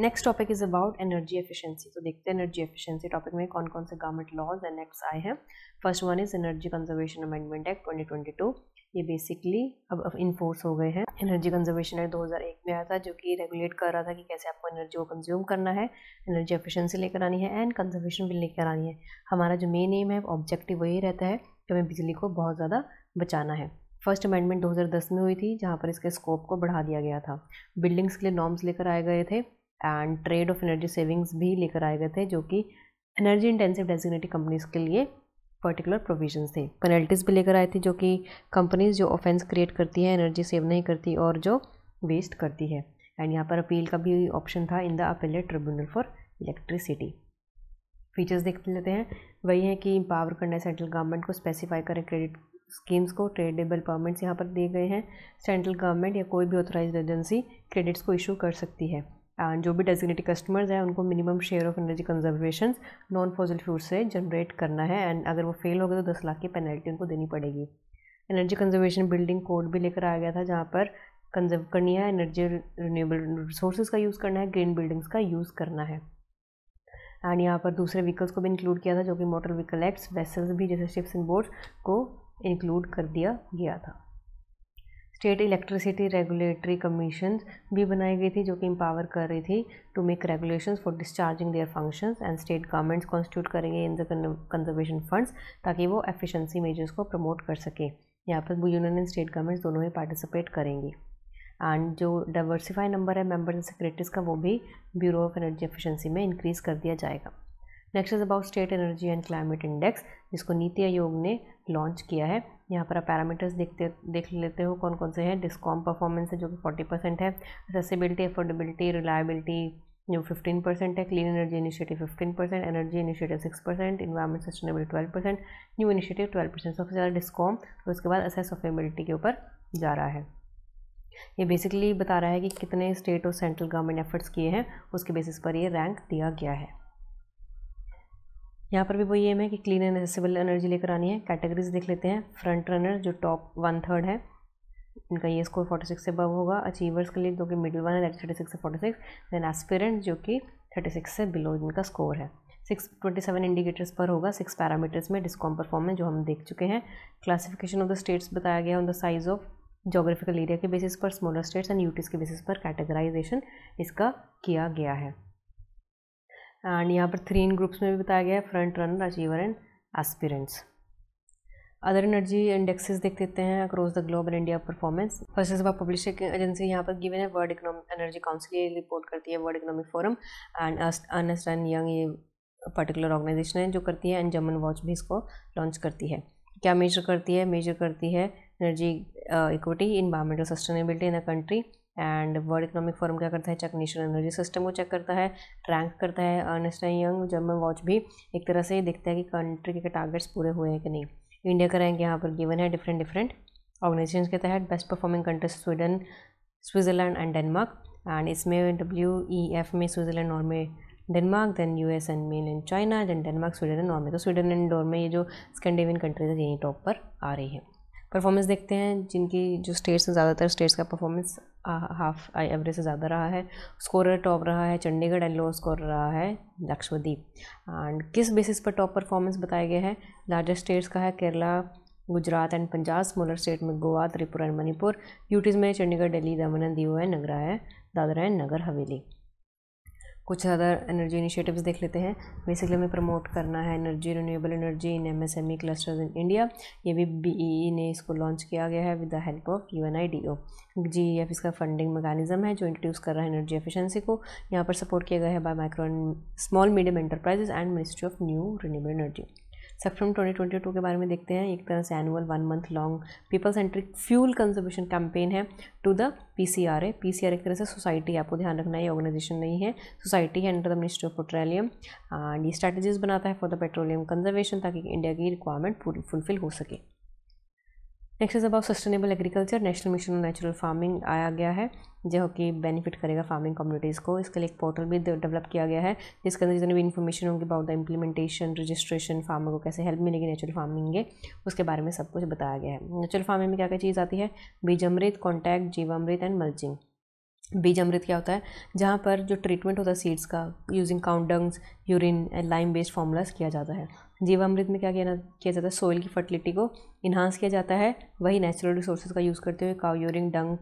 Next topic is about energy efficiency तो देखते हैं एनर्जी एफिशिएंसी टॉपिक में कौन कौन से गवर्नमेंट लॉज एंड एक्ट्स आए हैं first one is energy conservation amendment act 2022 ये बेसिकली अब इन्फोर्स हो गए हैं एनर्जी कंजर्वेशन एक्ट 2001 में आया था जो कि रेगुलेट कर रहा था कि कैसे आपको एनर्जी को कंज्यूम करना है एनर्जी एफिशियंसी लेकर आनी है एंड कंजर्वेशन भी लेकर आनी है हमारा जो मेन एम है ऑब्जेक्टिव वही रहता है कि हमें बिजली को बहुत ज़्यादा बचाना है फर्स्ट अमेंडमेंट 2010 में हुई थी जहाँ पर इसके स्कोप को बढ़ा दिया गया था बिल्डिंग्स के लिए नॉर्म्स लेकर आए गए थे and trade of energy savings भी लेकर आए गए थे जो कि एनर्जी इंटेंसिव डेजिग्नेटेड कंपनीज के लिए पर्टिकुलर प्रोविजन थे पेनल्टीज भी लेकर आए थे जो कि कंपनीज जो ऑफेंस क्रिएट करती है एनर्जी सेव नहीं करती और जो वेस्ट करती है एंड यहाँ पर अपील का भी ऑप्शन था in the appellate tribunal for electricity features देख लेते हैं वही है कि पावर करना सेंट्रल गवर्नमेंट को स्पेसिफाई करें क्रेडिट स्कीम्स को ट्रेडेबल परमिट्स यहाँ पर दिए गए हैं सेंट्रल गवर्नमेंट या कोई भी ऑथोराइज एजेंसी क्रेडिट्स को इशू कर सकती है एंड जो भी डेजिग्नेटेड कस्टमर्स हैं उनको minimum share of energy conservation non fossil fuel से जनरेट करना है एंड अगर वो फेल हो गए तो दस लाख की पेनल्टी उनको देनी पड़ेगी एनर्जी कंजर्वेशन बिल्डिंग कोड भी लेकर आया गया था जहाँ पर कंजर्व करनी है एनर्जी रिन्यूएबल रिसोर्सेज का यूज़ करना है ग्रीन बिल्डिंग्स का यूज़ करना है एंड यहाँ पर दूसरे व्हीकल्स को भी इंक्लूड किया था जो कि मोटर व्हीकल एक्ट्स वेसल्स भी जैसे शिप्स एंड बोर्ड्स को इंक्लूड कर दिया गया था स्टेट इलेक्ट्रिसिटी रेगुलेटरी कमीशन भी बनाई गई थी जो कि एम्पावर कर रही थी to make regulation for discharging their functions and state governments constitute करेंगे इन द कंजर्वेशन फंड्स ताकि वो एफिशिएंसी मेजर्स को प्रमोट कर सके यहाँ पर यूनियन एंड स्टेट गवर्नमेंट्स दोनों ही पार्टिसिपेट करेंगी एंड जो डाइवर्सिफाई नंबर है मेम्बर्स एंड सेक्रेटरीज का वो भी ब्यूरो ऑफ एनर्जी एफिशेंसी में इंक्रीज़ कर दिया जाएगा next is about state energy and climate index जिसको नीति आयोग ने लॉन्च किया है यहाँ पर आप पैरामीटर्स देखते देख लेते हो कौन कौन से हैं डिस्कॉम परफॉर्मेंस है जो कि फोर्टी परसेंट है एक्सेसिबिलिटी अफोर्डेबिलिटी रिलायबिलिटी जो फिफ्टीन परसेंट है clean energy initiative fifteen percent energy initiative six percent environment sustainable twelve percent new initiative twelve percent सबसे ज़्यादा डिस्कॉम और उसके बाद असेसफेबिलिटी के ऊपर जा रहा है ये बेसिकली बता रहा है कि कितने स्टेट और सेंट्रल गवर्नमेंट एफर्ट्स किए हैं उसके बेसिस पर ये रैंक दिया गया है यहाँ पर भी वही एम है कि क्लीन एंड एसेबल एनर्जी लेकर आनी है कैटेगरीज देख लेते हैं फ्रंट रनर जो टॉप वन थर्ड है इनका ये स्कोर फोर्टी सिक्स से अबव होगा अचीवर्स के लिए जो कि मिडिल वन है थर्टी सिक्स से फोर्टी सिक्स देन एस्पिरेंट जो कि थर्टी सिक्स से बिलो इनका स्कोर है सिक्स ट्वेंटी सेवन इंडिकेटर्स पर होगा सिक्स पैरामीटर्स में डिस्कॉम परफॉर्मेंस जो हम देख चुके हैं क्लासिफिकेशन ऑफ द स्टेट्स बताया गया on the size of geographical area के बेसिस पर स्मॉलर स्टेट्स एंड यूटीज़ के बेसिस पर कैटेगराइजेशन इसका किया गया है एंड यहाँ पर थ्री इन ग्रुप्स में भी बताया गया है front runner achiever and aspirants other energy indexes देख लेते हैं across the globe and India performance first is publishing agency यहाँ पर गिवन है वर्ल्ड इकोनॉमिक एनर्जी काउंसिल ये रिपोर्ट करती है world economic forum and Ernst and Young ये पर्टिकुलर ऑर्गेनाइजेशन है जो करती है एंड जमन वॉच भी इसको लॉन्च करती है क्या मेजर करती है मेजर करती है energy equity environmental sustainability in a country and world economic forum क्या करता है नेशनल एनर्जी सिस्टम को चेक करता है ट्रैंक करता है अर्नेस्ट यंग जर्मन वॉच भी एक तरह से देखता है कि कंट्री के टारगेट्स पूरे हुए हैं कि नहीं इंडिया का रैंक यहाँ पर गिवन है डिफरेंट डिफरेंट ऑर्गेनाइजेशन के तहत best performing countries Sweden Switzerland and Denmark and इसमें डब्ल्यू ई एफ में Switzerland Norway Denmark then U S and मेन and China then Denmark Sweden and Norway तो स्वीडन एंड नॉर्मे ये जो Scandinavian countries है यही टॉप पर आ रही है परफॉर्मेंस देखते हैं जिनकी जो स्टेट्स में ज़्यादातर स्टेट्स का परफॉर्मेंस हाफ आई एवरेज से ज़्यादा रहा है स्कोरर टॉप रहा है चंडीगढ़ एंड लोअर स्कोर रहा है लक्ष्मदीप एंड किस बेसिस पर टॉप परफॉर्मेंस बताया गया है लार्जेस्ट स्टेट्स का है Kerala Gujarat and Punjab smaller state में गोवा त्रिपुरा एंड मणिपुर यूटीज़ में चंडीगढ़ दिल्ली दमन एंड दीव है नगरा है दादरा एंड नगर हवेली कुछ अदर एनर्जी इनिशिएटिव्स देख लेते हैं बेसिकली हमें प्रमोट करना है energy renewable energy in M S M E clusters in India ये भी बी ई e e ने इसको लॉन्च किया गया है with the help of U N I D O G F इसका फंडिंग मेकानिजम है जो इंट्रोड्यूस कर रहा है एनर्जी एफिशेंसी को यहाँ पर सपोर्ट किया गया है by micro small medium enterprises and ministry of new renewable energy सेक्ट्रम 2022 के बारे में देखते हैं एक तरह से annual one month long people centric fuel conservation campaign है to the P C R है पी सी आर एक तरह से सोसाइटी है आपको ध्यान रखना है ये ऑर्गेनाइजेशन नहीं है सोसाइटी है under the ministry of petroleum and ये स्ट्रेटेजीज बनाता है फॉर द पेट्रोलियम कंजर्वेशन ताकि इंडिया की रिक्वायरमेंट फुलफिल हो सके next is about sustainable agriculture national mission on natural farming आया गया है जो कि बेनिफिट करेगा फार्मिंग कम्युनिटीज़ को इसके लिए एक पोर्टल भी डेवलप किया गया है जिसके अंदर जितने भी इन्फॉर्मेशन होंगे about the implementation registration farmer को कैसे हेल्प मिलेगी नेचुरल फार्मिंग के उसके बारे में सब कुछ बताया गया है नेचुरल फार्मिंग में क्या क्या चीज़ आती है अमृत contact Jeevamrit and mulching Beejamrit क्या होता है जहाँ पर जो ट्रीटमेंट होता है सीड्स का using cow dungs urine and lime based formulas किया जाता है जीवामृत में क्या किया किया जाता है सोइल की फर्टिलिटी को इन्हांस किया जाता है वही नेचुरल रिसोर्सेज का यूज़ करते हुए cow urine dung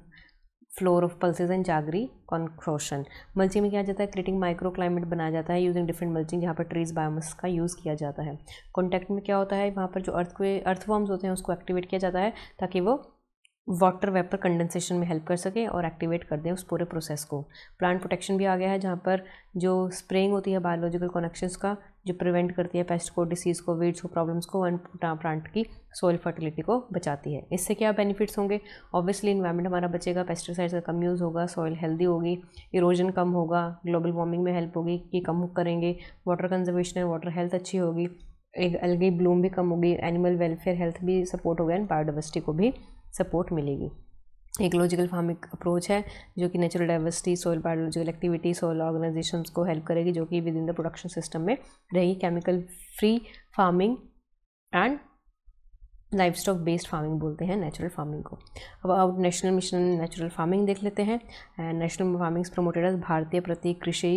flour of pulses and jaggery concoction mulching में क्या जाता है क्रिएटिंग माइक्रो क्लाइमेट बनाया जाता है यूजिंग डिफरेंट मल्चिंग जहाँ पर ट्रीज बायोमस का यूज़ किया जाता है कॉन्टैक्ट में क्या होता है वहाँ पर जो अर्थ अर्थ होते हैं उसको एक्टिवेट किया जाता है ताकि वो वाटर वेपर कंडेंसेशन में हेल्प कर सके और एक्टिवेट कर दें उस पूरे प्रोसेस को प्लांट प्रोटेक्शन भी आ गया है जहाँ पर जो स्प्रेइंग होती है बायोलॉजिकल कनेक्शंस का जो प्रिवेंट करती है पेस्ट को डिसीज़ को वीड्स को प्रॉब्लम्स को वन प्लांट की सॉइल फर्टिलिटी को बचाती है इससे क्या बेनिफिट्स होंगे ऑब्वियसली इन्वायरमेंट हमारा बचेगा पेस्टिसाइड्स का कम यूज़ होगा सॉइल हेल्दी होगी इरोजन कम होगा ग्लोबल वार्मिंग में हेल्प होगी कि कम करेंगे वाटर कंजर्वेशन है वाटर हेल्थ अच्छी होगी एक अलग ब्लूम भी कम होगी एनिमल वेलफेयर हेल्थ भी सपोर्ट होगा एंड बायोडावर्सिटी को भी सपोर्ट मिलेगी इकोलॉजिकल फार्मिंग अप्रोच है जो कि natural diversity soil biological activity soil organization को हेल्प करेगी जो कि within the production system में रहेगी chemical free farming and livestock based farming बोलते हैं नेचुरल फार्मिंग को about national mission natural farming देख लेते हैं and national farming promoted as भारतीय प्रति कृषि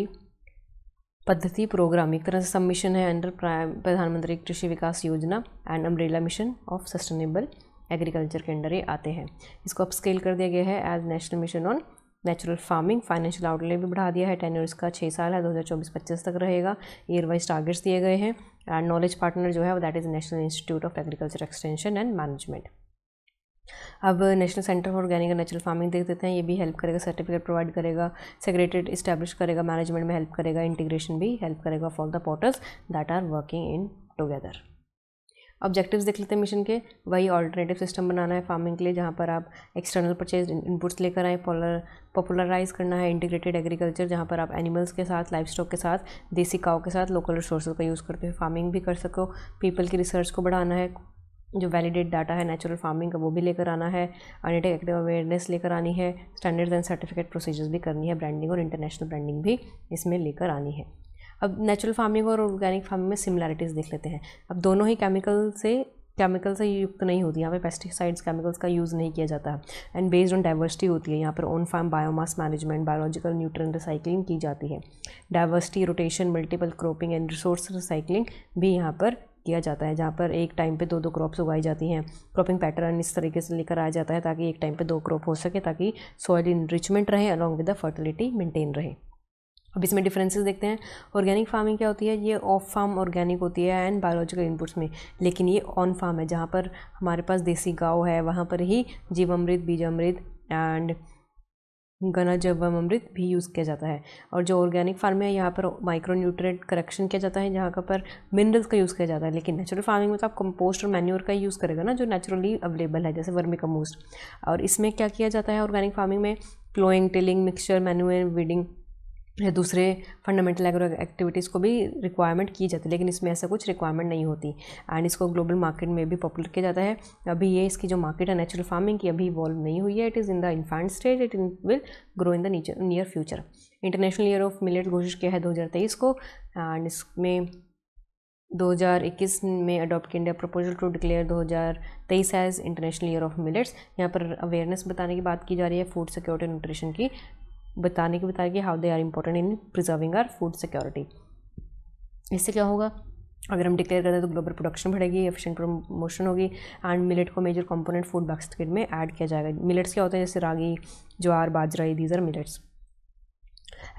पद्धति प्रोग्राम एक तरह से सब मिशन है अंडर प्रधानमंत्री Krishi Vikas Yojana and umbrella mission of sustainable agriculture के अंडर ही आते हैं इसको अब स्केल कर दिया गया है as national mission on natural farming financial outlay भी बढ़ा दिया है टेन ईयर्स इसका छः साल है दो हज़ार चौबीस पच्चीस तक रहेगा ईयर वाइज टारगेट्स दिए गए हैं एंड नॉलेज पार्टनर जो है वो that is national institute of agriculture extension and management अब national centre for organic and natural farming देख देते हैं ये भी हेल्प करेगा सर्टिफिकेट प्रोवाइड करेगा सेग्रेटेड इस्टेब्लिश करेगा मैनेजमेंट में हेल्प करेगा इंटीग्रेशन भी हेल्प करेगा for the portals that are working in together objectives देख लेते हैं मिशन के वही ऑल्टरनेटिव सिस्टम बनाना है फार्मिंग के लिए जहाँ पर आप एक्सटर्नल परचेज इनपुट्स लेकर आएँ पॉलर पॉपुलराइज करना है इंटीग्रेटेड एग्रीकल्चर जहाँ पर आप एनिमल्स के साथ लाइफ स्टॉक के साथ देसी काव के साथ लोकल रिसोर्सेज का यूज़ करते हुए फार्मिंग भी कर सको पीपल की रिसर्च को बढ़ाना है जो वैलिडेट डाटा है नेचुरल फार्मिंग का वो भी लेकर आना है अनिटेक एक्टिव अवेयरनेस लेकर आनी है स्टैंडर्ड्स एंड सर्टिफिकेट प्रोसीजर्स भी करनी है ब्रांडिंग और इंटरनेशनल ब्रांडिंग भी इसमें लेकर आनी है अब नेचुरल फार्मिंग और ऑर्गेनिक फार्मिंग में सिमिलैरिटीज़ देख लेते हैं अब दोनों ही केमिकल से केमिकल से युक्त नहीं होती यहाँ पे पेस्टिसाइड्स केमिकल्स का यूज़ नहीं किया जाता है एंड बेस्ड ऑन डाइवर्सिटी होती है यहाँ पर on farm biomass management biological nutrient recycling की जाती है diversity rotation multiple cropping and resource recycling भी यहाँ पर किया जाता है जहाँ पर एक टाइम पे दो दो क्रॉप्स उगाई जाती हैं क्रॉपिंग पैटर्न इस तरीके से लेकर आया जाता है ताकि एक टाइम पे दो क्रॉप हो सके ताकि सॉइल इनरिचमेंट रहे along with the fertility maintain रहे अब इसमें डिफरेंसेस देखते हैं ऑर्गेनिक फार्मिंग क्या होती है ये ऑफ फार्म ऑर्गेनिक होती है एंड बायोलॉजिकल इनपुट्स में लेकिन ये ऑन फार्म है जहाँ पर हमारे पास देसी गाँव है वहाँ पर ही जीवामृत बीजामृत एंड घना जवम अमृत भी यूज़ किया जाता है और जो ऑर्गेनिक फार्मिंग है यहाँ पर माइक्रो न्यूट्रेट करेक्शन किया जाता है जहाँ का पर मिनरल्स का यूज़ किया जाता है लेकिन नेचुरल फार्मिंग में तो आप कंपोस्ट और मैन्यूर का यूज़ करेगा ना जो नेचुरली अवेलेबल है जैसे वर्मी कम्पोस्ट और इसमें क्या किया जाता है ऑर्गेनिक फार्मिंग में ploughing tilling mixture manure weeding या दूसरे फंडामेंटल एग्रो एक्टिविटीज़ को भी रिक्वायरमेंट की जाती है लेकिन इसमें ऐसा कुछ रिक्वायरमेंट नहीं होती एंड इसको ग्लोबल मार्केट में भी पॉपुलर किया जाता है अभी ये इसकी जो मार्केट है नेचुरल फार्मिंग की अभी इवॉल्व नहीं हुई है it is in the infant stage it in will grow in the near future international year of millet घोषित किया है दो हज़ार तेईस को एंड इसमें 2021 में adopt India proposal to declare 2023 as international year of millets यहाँ पर अवेयरनेस बताने की बात की जा रही है फूड सिक्योरिटी न्यूट्रिशन की बताने को बताया कि how they are important in preserving our food security इससे क्या होगा अगर हम डिक्लेयर करते हैं तो ग्लोबल प्रोडक्शन बढ़ेगी एफिशिएंट प्रमोशन होगी एंड मिलेट को मेजर कंपोनेंट फूड बास्केट में ऐड किया जाएगा मिलेट्स क्या होते हैं जैसे ragi jowar bajra these are millets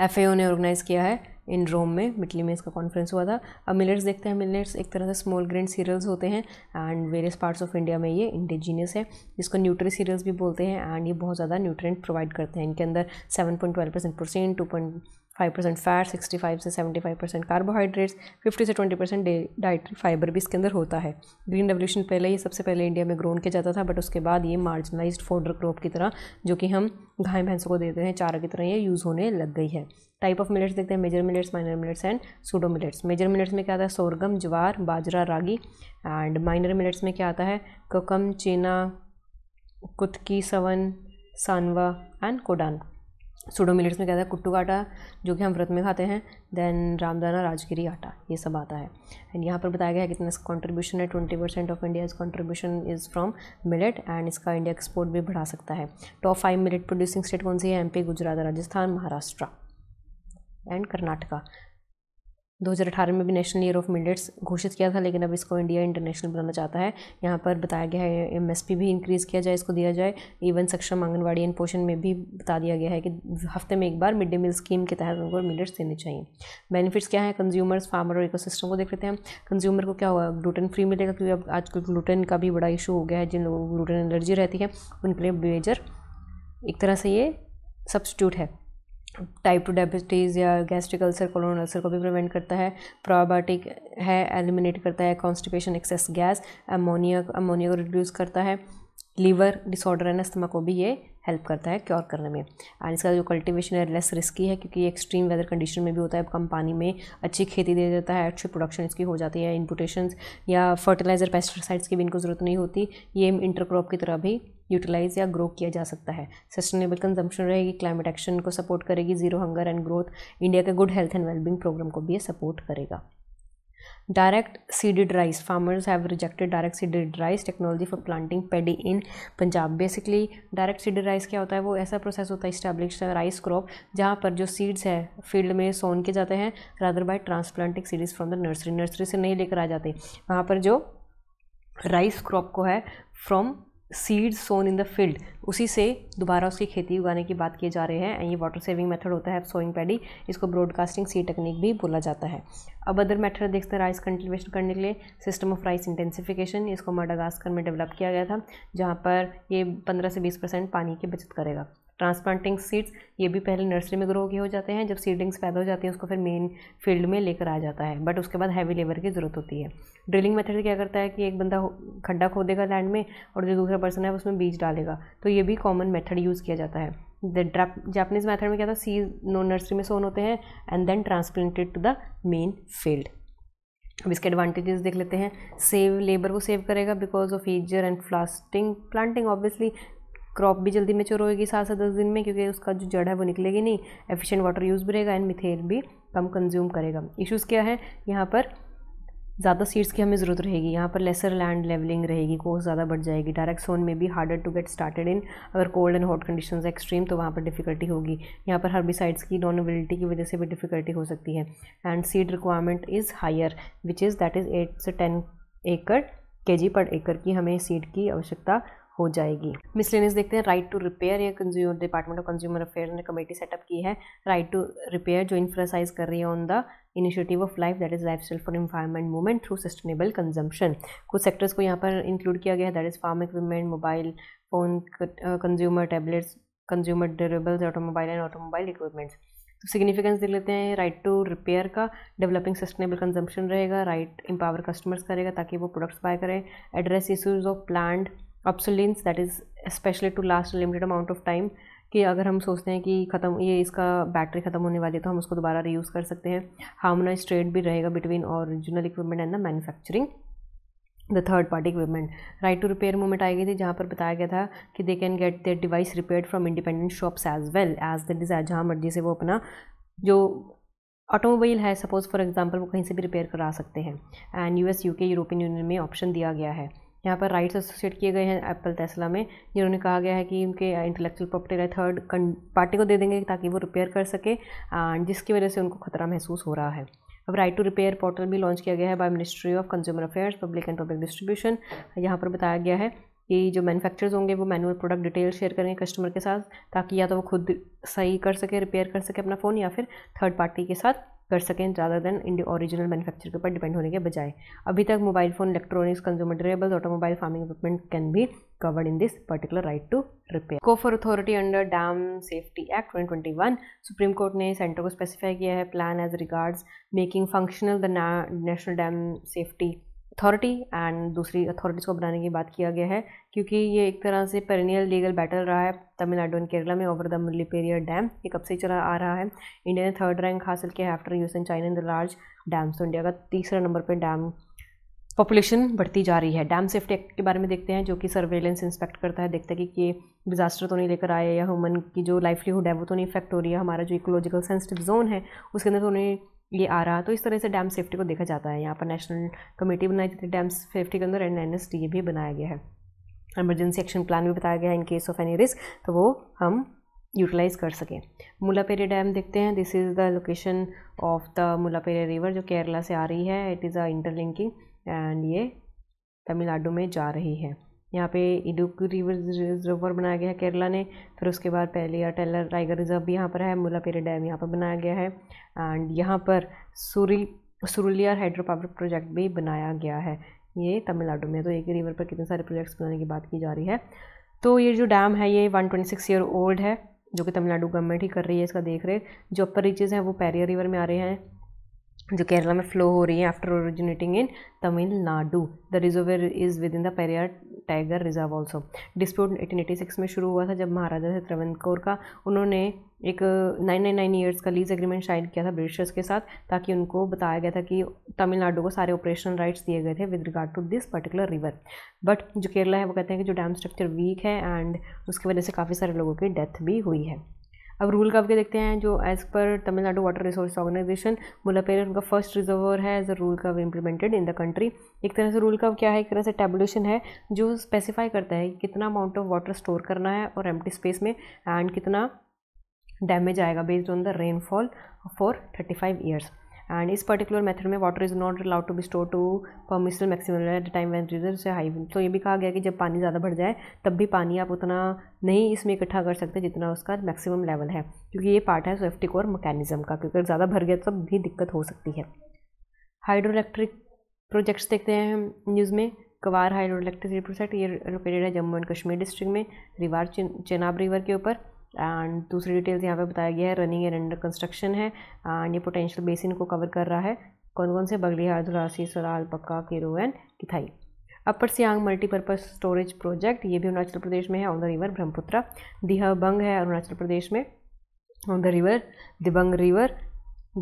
F ने ऑर्गेनाइज़ किया है इन रोम में इटली में इसका कॉन्फ्रेंस हुआ था अब मिलेट्स देखते हैं मिलेट्स एक तरह से स्मॉल ग्रेन सीरियल्स होते हैं and various parts of India में ये इंडिजीनियस है जिसको न्यूट्री सीरियल्स भी बोलते हैं एंड ये बहुत ज़्यादा न्यूट्रेंट प्रोवाइड करते हैं इनके अंदर seven point twelve percent protein two point five percent fat sixty five से seventy five percent carbohydrates fifty से ट्वेंटी परसेंट डाइट्री फाइबर भी इसके अंदर होता है ग्रीन रेवोल्यूशन पहले ही सबसे पहले इंडिया में ग्रोन किया जाता था बट उसके बाद ये मार्जिनलाइज फोडर क्रॉप की तरह जो कि हम गाय भैंसों को देते हैं चारा की तरह ये यूज़ होने लग गई है टाइप ऑफ मिलेट्स देखते हैं major millets minor millets and pseudo millets major millets में क्या आता है sorghum jowar bajra ragi and minor millets में क्या आता है कोकम चेना कुतकी सवन sanwa and kodon pseudo millets में क्या है कुट्टू का आटा जो कि हम व्रत में खाते हैं देन रामदाना राजगिरी आटा ये सब आता है एंड यहाँ पर बताया गया है कितना इसका कॉन्ट्रीब्यूशन है twenty percent of India is contribution is from millet and इसका इंडिया एक्सपोर्ट भी बढ़ा सकता है top five millet producing state कौन सी है एम गुजरात राजस्थान महाराष्ट्र एंड कर्नाटका 2018 में भी नेशनल ईयर ऑफ मिलेट्स घोषित किया था लेकिन अब इसको इंडिया इंटरनेशनल बनाना चाहता है यहाँ पर बताया गया है एम भी इंक्रीज़ किया जाए इसको दिया जाए इवन सक्षम आंगनबाड़ी एंड पोषण में भी बता दिया गया है कि हफ्ते में एक बार मिड डे मील स्कीम के तहत उनको मिलेट्स देने चाहिए बेनिफिट्स क्या है कंज्यूमर्स फार्मर और इकोसिस्टम को देख लेते हैं कंज्यूमर को क्या होगा ग्लूटेन फ्री मिलेगा क्योंकि अब आजकल ग्लूटेन का भी बड़ा इशू हो गया है जिन लोगों को ग्लूटेन एलर्जी रहती है उनके लिए बेजर एक तरह से ये सब्सिट्यूट है टाइप टू डायबिटीज़ या गैस्ट्रिक अल्सर कोलोन अल्सर को भी प्रिवेंट करता है प्रोबायोटिक है एलिमिनेट करता है constipation excess gas ammonia ammonia को रिड्यूस करता है लीवर डिसऑर्डर एंड अस्थमा को भी ये हेल्प करता है क्योर करने में एंड इसका जो कल्टिवेशन है लेस रिस्की है क्योंकि एक्सट्रीम वेदर कंडीशन में भी होता है कम पानी में अच्छी खेती दे देता है अच्छी प्रोडक्शन इसकी हो जाती है इनपुटेशन या फर्टिलाइज़र पेस्टिसाइड्स की भी इनको ज़रूरत नहीं होती ये इंटरक्रॉप की तरह भी यूटिलाइज या ग्रो किया जा सकता है सस्टेनेबल कंजम्पशन रहेगी क्लाइमेट एक्शन को सपोर्ट करेगी zero hunger and growth India के good health and wellbeing programme को भी ये सपोर्ट करेगा direct seeded rice farmers have rejected direct seeded rice technology for planting paddy in Punjab basically direct seeded rice क्या होता है वो ऐसा प्रोसेस होता है इस्टेब्लिश राइस क्रॉप जहाँ पर जो सीड्स है फील्ड में सोन के जाते हैं rather by transplanting seeds from the nursery nursery से नहीं लेकर आ जाते वहाँ पर जो राइस क्रॉप को है from seed sown in the field उसी से दोबारा उसकी खेती उगाने की बात की जा रही है एंड ये वाटर सेविंग मेथड होता है सोइंग पैडी इसको ब्रॉडकास्टिंग सी टेक्निक भी बोला जाता है अब अदर मेथड देखते हैं राइस कंटिवेशन करने के लिए सिस्टम ऑफ राइस इंटेंसिफिकेशन इसको माडागास्कर में डेवलप किया गया था जहाँ पर ये पंद्रह से बीस परसेंट पानी की बचत करेगा ट्रांसप्लांटिंग सीड्स ये भी पहले नर्सरी में ग्रो के हो जाते हैं जब सीडिंग्स पैदा हो जाती हैं उसको फिर मेन फील्ड में लेकर आ जाता है बट उसके बाद हैवी लेबर की ज़रूरत होती है ड्रिलिंग मेथड क्या करता है कि एक बंदा खड्डा खोदेगा लैंड में और जो दूसरा पर्सन है उसमें बीज डालेगा तो ये भी कॉमन मेथड यूज़ किया जाता है द जापनीज़ मैथड में क्या था सीज नो नर्सरी में सोन होते हैं and then transplanted to the main field अब इसके एडवांटेजेस देख लेते हैं सेव लेबर को सेव करेगा बिकॉज ऑफ ईजर एंड फ्लास्टिंग प्लांटिंग ऑब्वियसली क्रॉप भी जल्दी मेच्योर होएगी सात से दस दिन में क्योंकि उसका जो जड़ है वो निकलेगी नहीं एफिशिएंट वाटर यूज़ भी रहेगा एंड मिथेन भी कम कंज्यूम करेगा इश्यूज़ क्या है यहाँ पर ज़्यादा सीड्स की हमें ज़रूरत रहेगी यहाँ पर लेसर लैंड लेवलिंग रहेगी कोस्ट ज़्यादा बढ़ जाएगी डायरेक्ट सोन में भी harder to get started in अगर cold and hot condition extreme तो वहाँ पर डिफिकल्टी होगी यहाँ पर हर्बिसाइड्स की नॉन की वजह से भी डिफिकल्टी हो सकती है and seed requirement is higher which is that is eight से टेन एकड़ के जी पर एकड़ की हमें सीड की आवश्यकता हो जाएगी मिसलेनियस देखते हैं राइट टू रिपेयर या consumer department of consumer affair ने कमेटी सेटअप की है राइट टू रिपेयर जो इन्फ्रासाइज कर रही है on the initiative of life that is life style for environment movement through sustainable consumption कुछ सेक्टर्स को यहाँ पर इंक्लूड किया गया है that is farm equipment mobile phone consumer tablets consumer durables automobile and automobile equipments तो significance देख लेते हैं राइट टू रिपेयर का डेवलपिंग सस्टेनेबल कंजम्पशन रहेगा राइट इम्पावर कस्टमर्स करेगा ताकि वो प्रोडक्ट्स बाय करें address issues of plant obsolescence that is specially to last limited amount of time कि अगर हम सोचते हैं कि ख़त्म ये इसका बैटरी ख़त्म होने वाली है तो हम उसको दोबारा रीयूज़ कर सकते हैं हार्मोनाइज ट्रेड भी रहेगा between original equipment and the manufacturing the third party equipment right to repair movement आई गई थी जहाँ पर बताया गया था कि they can get their device repair from independent shops as well as the desire जहाँ मर्जी से वो अपना जो ऑटोमोबाइल है सपोज़ फॉर एग्जाम्पल वो कहीं से भी रिपेयर करा सकते हैं and U S U K European Union में ऑप्शन दिया गया है यहाँ पर राइट्स एसोसिएट किए गए हैं एप्पल टेस्ला में जिन्होंने कहा गया है कि उनके intellectual property right third party को दे देंगे ताकि वो रिपेयर कर सके जिसकी वजह से उनको खतरा महसूस हो रहा है अब राइट टू रिपेयर पोर्टल भी लॉन्च किया गया है by ministry of consumer affairs public and public distribution यहाँ पर बताया गया है कि जो मैन्युफैक्चरर्स होंगे वो मैनुअल प्रोडक्ट डिटेल शेयर करेंगे कस्टमर के साथ ताकि या तो वो खुद सही कर सके रिपेयर कर सके अपना फ़ोन या फिर थर्ड पार्टी के साथ कर सकें ज़्यादा देन इंडिया ओरिजिनल मैन्युफैक्चर के ऊपर डिपेंड होने के बजाय अभी तक mobile phone electronics consumer durables automobile farming equipment can be covered in this particular right to repair. Cofer authority under dam safety act 2021 supreme court ने सेंटर को specify किया है plan as regards making functional the national dam safety authority and दूसरी authorities को बनाने की बात किया गया है क्योंकि ये एक तरह से पेरिनियल लीगल बैटल रहा है तमिलनाडु एंड केरला में ओवर द मुल्लीपेरियर डैम ये कब से चला आ रहा है इंडिया ने थर्ड रैंक हासिल किया है after US and China in the large dams तो इंडिया का तीसरा नंबर पर डैम पॉपुलेशन बढ़ती जा रही है डैम सेफ्टी एक्ट के बारे में देखते हैं जो कि सर्वेलेंस इंस्पेक्ट करता है देखता है कि ये डिज़ास्टर तो नहीं लेकर आया या ह्यूमन की जो लाइवलीहुड है वो तो नहीं इफेक्ट हो रही है हमारा जो इकोलॉजिकल सेंसिटिव जोन है उसके अंदर तो नहीं ये आ रहा तो इस तरह से डैम सेफ्टी को देखा जाता है यहाँ पर नेशनल कमेटी बनाई जाती है डैम सेफ्टी के अंदर एंड एन भी बनाया गया है एमरजेंसी एक्शन प्लान भी बताया गया है in case of any risk तो वो हम यूटिलाइज़ कर सकें मुलापेरे डैम देखते हैं this is the location of the Mullaperiyar river जो केरला से आ रही है it is a interlinking and ये तमिलनाडु में जा रही है यहाँ पे इडुक रिवर रिजर्वर बनाया गया है केरला ने फिर उसके बाद पहली टेलर टाइगर रिजर्व भी यहाँ पर है मुलापेरी डैम यहाँ पर बनाया गया है एंड यहाँ पर सूरी सुरुलिया हाइड्रो पावर प्रोजेक्ट भी बनाया गया है ये तमिलनाडु में तो एक ही रिवर पर कितने सारे प्रोजेक्ट्स बनाने की बात की जा रही है तो ये जो डैम है ये 126 ईयर ओल्ड है जो कि तमिलनाडु गवर्नमेंट ही कर रही है इसका देख रेख जो अपर रीचेज हैं वो पैरियर रिवर में आ रहे हैं जो केरला में फ्लो हो रही है after originating in Tamil Nadu the reservoir is within the Periyar tiger reserve also dispute 1886 में शुरू हुआ था जब महाराजा त्रिवेंद कौर का उन्होंने एक नाइन नाइन नाइन ईयर्स का लीज एग्रीमेंट साइन किया था ब्रिटिशर्स के साथ ताकि उनको बताया गया था कि तमिलनाडु को सारे ऑपरेशनल राइट्स दिए गए थे with regard to this particular river but जो केरला है वो कहते हैं कि जो डैम स्ट्रक्चर वीक है एंड उसकी वजह से काफ़ी सारे लोगों की डेथ भी हुई है अब रूल कब के देखते हैं जो as per Tamil Nadu water resource organisation Mullaperiyar उनका फर्स्ट रिजर्वर है as a rule curve implemented in the country एक तरह से रूल कव क्या है एक तरह से टेबुलेशन है जो स्पेसिफाई करता है कि कितना अमाउंट ऑफ वाटर स्टोर करना है और एम्प्टी स्पेस में एंड कितना डैमेज आएगा based on the rainfall for thirty five years and इस पर्टिकुलर मेथड में water is not allowed to be store to permissible maximum at the time when reserve से high तो ये भी कहा गया कि जब पानी ज़्यादा बढ़ जाए तब भी पानी आप उतना नहीं इसमें इकट्ठा कर सकते जितना उसका मैक्सिमम लेवल है क्योंकि ये पार्ट है सेफ्टिक कोर मैकेनिज्म का क्योंकि ज़्यादा भर गया तो तब भी दिक्कत हो सकती है हाइड्रो इलेक्ट्रिक प्रोजेक्ट्स देखते हैं हम न्यूज़ में कवार हाइड्रो इलेक्ट्रिक प्रोजेक्ट ये लोकेटेड है जम्मू एंड कश्मीर डिस्ट्रिक्ट में रिवार चेनाब रिवर के ऊपर एंड दूसरी डिटेल्स यहाँ पे बताया गया है रनिंग एंड अंडर कंस्ट्रक्शन है एंड ये पोटेंशियल बेसिन को कवर कर रहा है कौन कौन से बगलिहार दुलासी सराल पक्का Kiru and Kirthai upper Siang multipurpose storage project ये भी अरुणाचल प्रदेश में है on the river Brahmaputra Dibang है अरुणाचल प्रदेश में on the river Dibang river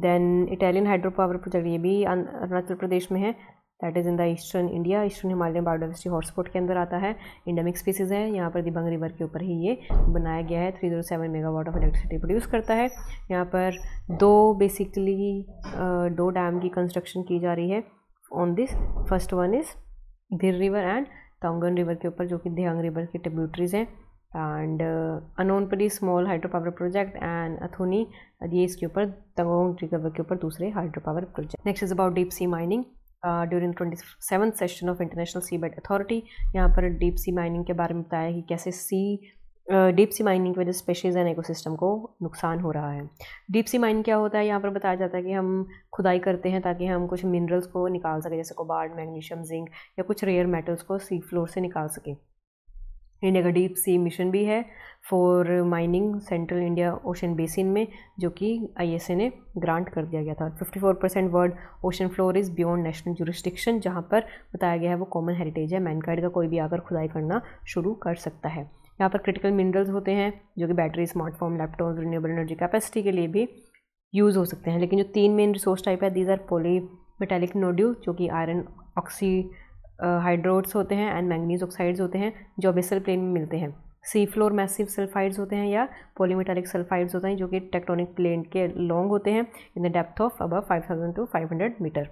then Etalin hydro power project ये भी अरुणाचल प्रदेश में है that is in the eastern India eastern Himalayan biodiversity hotspot के अंदर आता है इंडेमिक स्पीसीज़ हैं यहाँ पर दिबंग रिवर के ऊपर ही ये बनाया गया है three zero seven megawatt of electricity produce करता है यहाँ पर दो बेसिकली दो डैम की कंस्ट्रक्शन की जा रही है on this first one is Dri river and Tangon river के ऊपर जो कि दिहंग रिवर की ट्रिब्यूटरीज हैं एंड अनोनपली small hydro power project and अथोनी ये इसके ऊपर तंगोंग रिवर के ऊपर दूसरे hydro power project next is about deep sea mining during twenty seven session of international sea bed authority यहाँ पर डीप सी माइनिंग के बारे में बताया कि कैसे सी डीप सी माइनिंग की वजह स्पेशीज़ एंड एकोसिस्टम को नुकसान हो रहा है डीप सी माइनिंग क्या होता है यहाँ पर बताया जाता है कि हम खुदाई करते हैं ताकि हम कुछ मिनरल्स को निकाल सकें जैसे कोबार्ड मैग्नीशियम जिंक या कुछ रेयर मेटल्स को सी फ्लोर से निकाल सकें इंडिया का डीप सी मिशन भी है for mining central India ocean basin में जो कि आईएसए ने ग्रांट कर दिया गया था 54 percent world ocean floor is beyond national jurisdiction जहाँ पर बताया गया है वो कॉमन हेरिटेज है मैनकाइड का कोई भी आकर खुदाई करना शुरू कर सकता है यहाँ पर क्रिटिकल मिनरल्स होते हैं जो कि battery smartphone laptop renewable energy capacity के लिए भी यूज़ हो सकते हैं लेकिन जो तीन मेन रिसोर्स टाइप है these are poly metallic nodule जो कि आयरन ऑक्सी हाइड्रोट्स होते हैं एंड मैंगनीज ऑक्साइड्स होते हैं जो अबेसल प्लेन में मिलते हैं सी फ्लोर मैसिव सल्फाइड्स होते हैं या पोलीमेटालिक सल्फाइड्स होते हैं जो कि टेक्टोनिक प्लेन के लॉन्ग होते हैं in the depth of above 5000 to 500 metre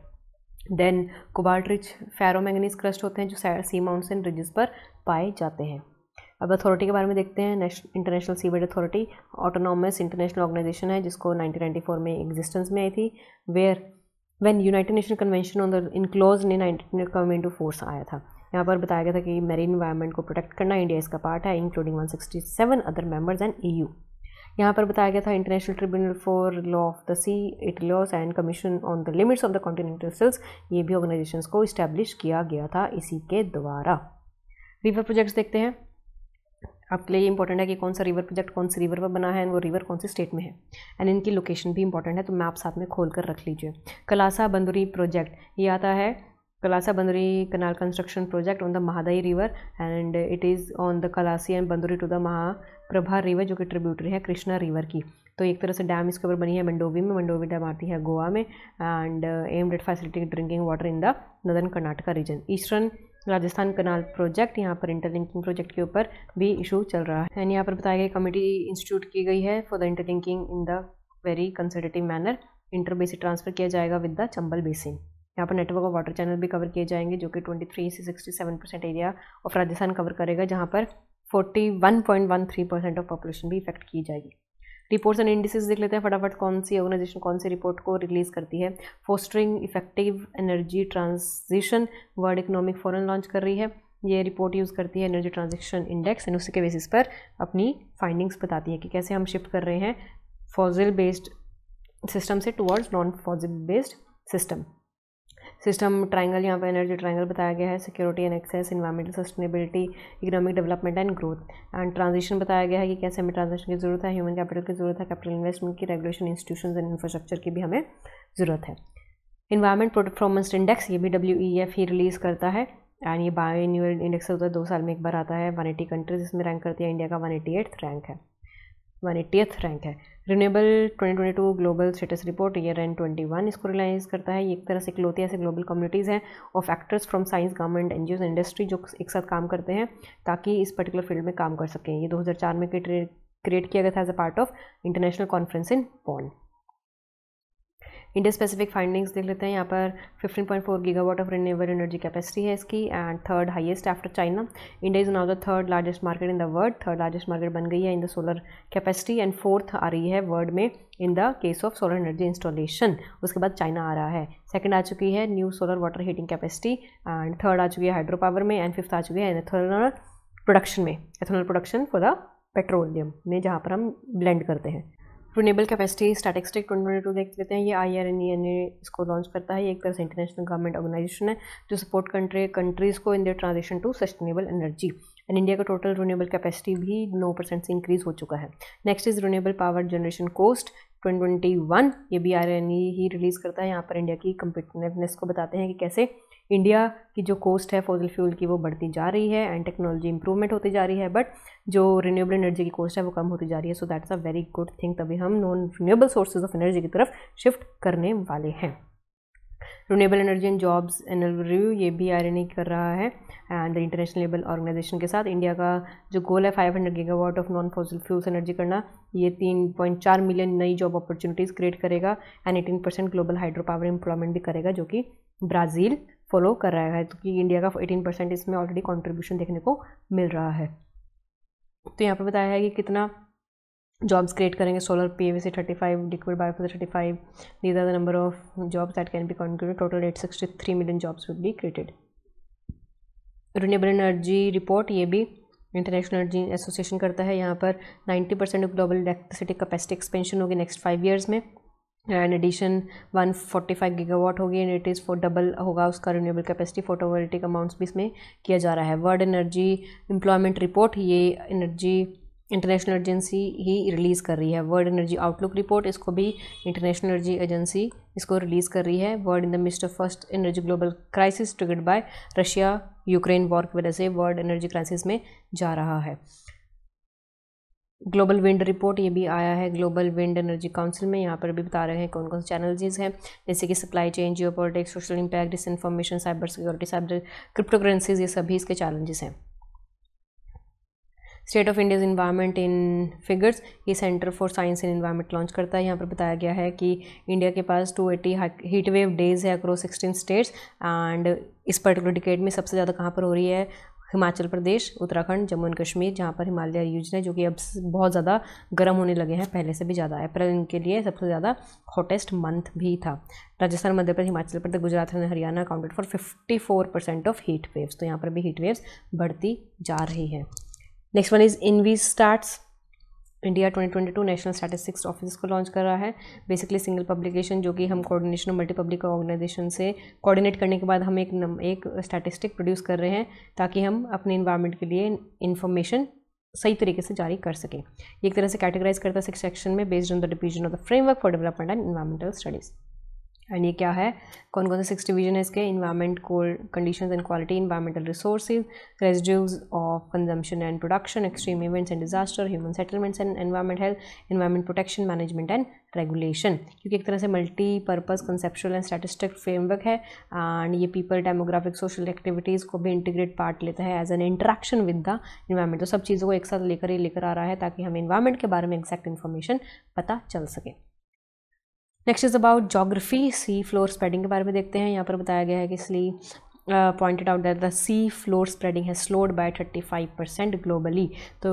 then cobalt rich ferromanganese crust होते हैं जो सी माउंट्स एंड रिजेस पर पाए जाते हैं अब अथॉरिटी के बारे में देखते हैं international seabed authority autonomous international organisation है जिसको 1994 में एग्जिस्टेंस में आई थी where when united nation convention on the enclose ने नाइनटीन कम टू फोर्स आया था यहाँ पर बताया गया था कि मेरीन इन्वायरमेंट को प्रोटेक्ट करना इंडिया इसका पार्ट है including 167 other members and E U यहाँ पर बताया गया था international tribunal for law of the sea ITLOS and commission on the limits of the continental shelf ये भी ऑर्गेनाइजेशन को इस्टेब्लिश किया गया था इसी के द्वारा रिवर प्रोजेक्ट्स देखते हैं आपके लिए इंपॉर्टेंट है कि कौन सा रिवर प्रोजेक्ट कौन से रिवर पर बना है एंड वो रिवर कौन से स्टेट में है एंड इनकी लोकेशन भी इंपॉर्टेंट है तो मैप साथ में खोल कर रख लीजिए कलासा बंदुरी प्रोजेक्ट ये आता है Kalasa Banduri canal construction project on the Mahadayi river and it is on the Kalasi and Banduri to the Mahaprabha river जो कि ट्रिब्यूटरी है कृष्णा रिवर की तो एक तरह से डैम इसके ऊपर बनी है मंडोवी में मंडोवी डैम आती है गोवा में and aimed at facility drinking water in the northern Karnataka region eastern Rajasthan canal project यहाँ पर इंटरलिंकिंग प्रोजेक्ट के ऊपर भी इशू चल रहा है एंड यहाँ पर बताया गया कमेटी इंस्टीट्यूट की गई है for the interlinking in the very consultative manner inter basin transfer किया जाएगा विद द चंबल बेसिन यहाँ पर नेटवर्क और वाटर चैनल भी कवर किए जाएंगे जो कि 23 से 67 percent area of Rajasthan cover करेगा जहाँ पर 41.13 परसेंट ऑफ पॉपुलेशन भी इफेक्ट की जाएगी रिपोर्ट्स एंड इंडिसेस देख लेते हैं फटाफट कौन सी ऑर्गेनाइजेशन कौन सी रिपोर्ट को रिलीज़ करती है fostering effective energy transition world economic forum launch कर रही है ये रिपोर्ट यूज़ करती है एनर्जी ट्रांजेक्शन इंडेक्स एंड उसी के बेसिस पर अपनी फाइंडिंग्स बताती है कि कैसे हम शिफ्ट कर रहे हैं फॉजिल बेस्ड सिस्टम से towards non fossil based system system triangle यहाँ पे एनर्जी ट्रायंगल बताया गया है security and access environmental sustainability economic development and growth and transition बताया गया है कि कैसे हमें ट्रांजेक्शन की ज़रूरत है ह्यूमन कैपिटल की ज़रूरत है कैपिटल इन्वेस्टमेंट की रेगुलेशन इंस्टीट्यूशन एंड इंफ्रास्ट्रक्चर की भी हमें ज़रूरत है इन्वायरमेंट परफॉर्मेंस इंडेक्स ये भी डब्ल्यू ई एफ ही रिलीज़ करता है एंड ये बायो एन्यूअल इंडेक्स होता है दो साल में एक बार आता है वन एटी कंट्रीज इसमें रैंक करती है इंडिया का वन एटी एट्थ रैंक है वन एट्टीथ रैंक है renewable 2022 global status report year and 21 इसको रिलाइज करता है ये एक तरह से इकलौती ऐसे ग्लोबल कम्युनिटीज़ हैं of actors from science government and industry जो एक साथ काम करते हैं ताकि इस पर्टिकुलर फील्ड में काम कर सकें ये 2004 में क्रिएट किया गया था as a part of international conference in Bonn India specific findings देख लेते हैं यहाँ पर 15.4 gigawatt of renewable energy capacity है इसकी and third highest after China India is now the third largest market in the world third largest market बन गई है in the solar capacity and fourth आ रही है वर्ल्ड में in the case of solar energy installation उसके बाद China आ रहा है सेकंड आ चुकी है new solar water heating capacity and third आ चुकी है हाइड्रो पावर में एंड फिफ्थ आ चुकी है एथेनॉल प्रोडक्शन में ethanol production for the petroleum में जहाँ पर हम ब्लेंड करते हैं renewable capacity statistic twenty twenty two देख लेते हैं ये I R N E N A इसको लॉन्च करता है ये एक तरह से इंटरनेशनल गवर्नमेंट ऑर्गेनाइजेशन है जो सपोर्ट कंट्री कंट्रीज़ को in the transaction to sustainable energy and India का टोटल रूनेबल कैपेसिटी भी नौ परसेंट से इंक्रीज़ हो चुका है next is renewable power generation cost one ये भी आर एन ई ही रिलीज़ करता है यहाँ पर इंडिया की कम्पिटिवनेस को बताते हैं कि कैसे इंडिया की जो कोस्ट है फॉजल फ्यूल की वो बढ़ती जा रही है एंड टेक्नोलॉजी इंप्रूवमेंट होती जा रही है बट जो रिन्यूएबल एनर्जी की कोस्ट है वो कम होती जा रही है so that's a very good thing तभी हम non renewable sources of energy की तरफ शिफ्ट करने वाले हैं renewable energy and jobs annual review ये भी आर कर रहा है एंड इंटरनेशनल लेवल ऑर्गेनाइजेशन के साथ इंडिया का जो गोल है 500 gigawatt of non fossil fuels energy करना ये 3.4 मिलियन नई जॉब अपॉर्चुनिटीज़ क्रिएट करेगा and 18 percent global hydro power employment भी करेगा जो कि ब्राज़ील फॉलो कर रहा है क्योंकि तो इंडिया का एटीन परसेंट इसमें ऑलरेडी कॉन्ट्रीब्यूशन देखने को मिल रहा है तो यहाँ पर बताया है कि कितना जॉब्स क्रिएट करेंगे सोलर पी से थर्टी फाइव लिक्विड बायो से thirty five these are the number of jobs that can be contribute total at sixty three million jobs will be created renewable energy report ये भी international energy association करता है यहाँ पर ninety percent of global electricity capacity expansion होगी next five years में and addition 145 gigawatt होगी and it is for double होगा उसका रिन्यूएबल कैपेसिटी फोटोवोल्टिक अमाउंट्स भी इसमें किया जा रहा है वर्ल्ड एनर्जी एम्प्लॉयमेंट रिपोर्ट ये एनर्जी इंटरनेशनल एजेंसी ही रिलीज़ कर रही है वर्ल्ड एनर्जी आउटलुक रिपोर्ट इसको भी इंटरनेशनल एनर्जी एजेंसी इसको रिलीज़ कर रही है world in the mist of first energy global crisis triggered by Russia Ukraine war की वजह से वर्ल्ड एनर्जी क्राइसिस में जा रहा है ग्लोबल विंड रिपोर्ट ये भी आया है ग्लोबल विंड एनर्जी काउंसिल में यहाँ पर भी बता रहे हैं कौन कौन से चैनल्स हैं जैसे कि supply chain geo politics social impact dis information cyber security cyber cryptocurrencies ये सभी इसके चैलेंजेस हैं state of India's environment in figures ये centre for science and environment launch करता है यहाँ पर बताया गया है कि इंडिया के पास टू हीट वेव डेज है अक्रॉस सिक्सटीन स्टेट्स एंड इस पर्टिकुलर डिकेट में सबसे ज़्यादा कहाँ पर हो रही है हिमाचल प्रदेश उत्तराखंड जम्मू एंड कश्मीर जहाँ पर हिमालय रीजन है जो कि अब बहुत ज़्यादा गर्म होने लगे हैं पहले से भी ज़्यादा अप्रैल इनके लिए सबसे ज़्यादा हॉटेस्ट मंथ भी था Rajasthan Madhya Pradesh Himachal Pradesh Gujarat and Haryana accounted for fifty four percent of heat waves तो यहाँ पर भी हीट वेव्स बढ़ती जा रही है next one is EnviStats India 2022 national statistics office को लॉन्च कर रहा है बेसिकली सिंगल पब्लिकेशन जो कि हम कोऑर्डिनेशन मल्टी पब्लिक ऑर्गेनाइजेशन से कोऑर्डिनेट करने के बाद हम एक नम, एक स्टैटिस्टिक प्रोड्यूस कर रहे हैं ताकि हम अपने इन्वायरमेंट के लिए इन्फॉर्मेशन सही तरीके से जारी कर सकें एक तरह से कैटेगराइज करता है सेक्शन में based on the division of the framework for development and environmental studies and ये क्या है कौन कौन से सिक्स डिवीजन है इसके environment cold conditions and quality environmental resource residues of consumption and production extreme events and disaster human settlements and environment health environment protection management and regulation क्योंकि एक तरह से multi purpose conceptual and statistic framework है and ये people demographic social activities को भी integrate part लेता है as an interaction with the environment तो सब चीज़ों को एक साथ लेकर ही लेकर आ रहा है ताकि हमें इन्वायरमेंट के बारे में एग्जैक्ट इन्फॉर्मेशन पता चल सके next is about geography sea floor spreading के बारे में देखते हैं यहाँ पर बताया गया है कि इसलिए pointed out that the sea floor spreading है स्लोड बाय 35 परसेंट ग्लोबली तो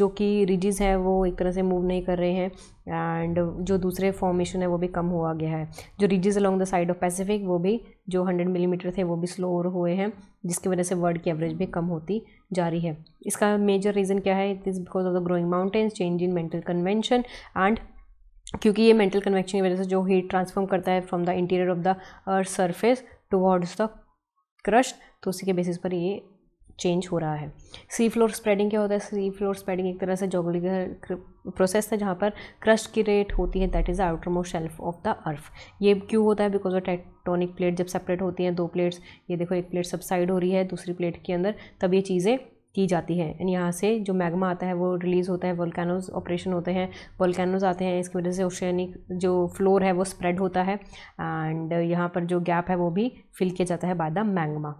जो कि रिजिज है वो एक तरह से मूव नहीं कर रहे हैं एंड जो दूसरे फॉर्मेशन है वो भी कम हुआ गया है जो ridges along the side of Pacific वो भी जो 100 मिलीमीटर mm थे वो भी स्लोअर हुए हैं जिसकी वजह से वर्ल्ड की एवरेज भी कम होती जा रही है इसका मेजर रीज़न क्या है it is because of the growing mountains change in mantle convention and क्योंकि ये मेंटल कन्वेक्शन की वजह से जो हीट ट्रांसफॉर्म करता है from the interior of the earth surface towards the crust तो उसी के बेसिस पर ये चेंज हो रहा है सी फ्लोर स्प्रेडिंग क्या होता है सी फ्लोर स्प्रेडिंग एक तरह से जोगलिगर प्रोसेस है जहाँ पर क्रस्ट की रेट होती है that is the outermost shelf of the earth ये क्यों होता है बिकॉज ऑफ टेक्टोनिक प्लेट जब सेपरेट होती हैं दो प्लेट्स ये देखो एक प्लेट सबसाइड हो रही है दूसरी प्लेट के अंदर तब ये चीज़ें की जाती है एंड यहाँ से जो मैग्मा आता है वो रिलीज़ होता है वोल्केनोज ऑपरेशन होते हैं वोल्केनोज आते हैं इसकी वजह से ओशनिक जो फ्लोर है वो स्प्रेड होता है एंड यहाँ पर जो गैप है वो भी फिल किया जाता है बाय द मैग्मा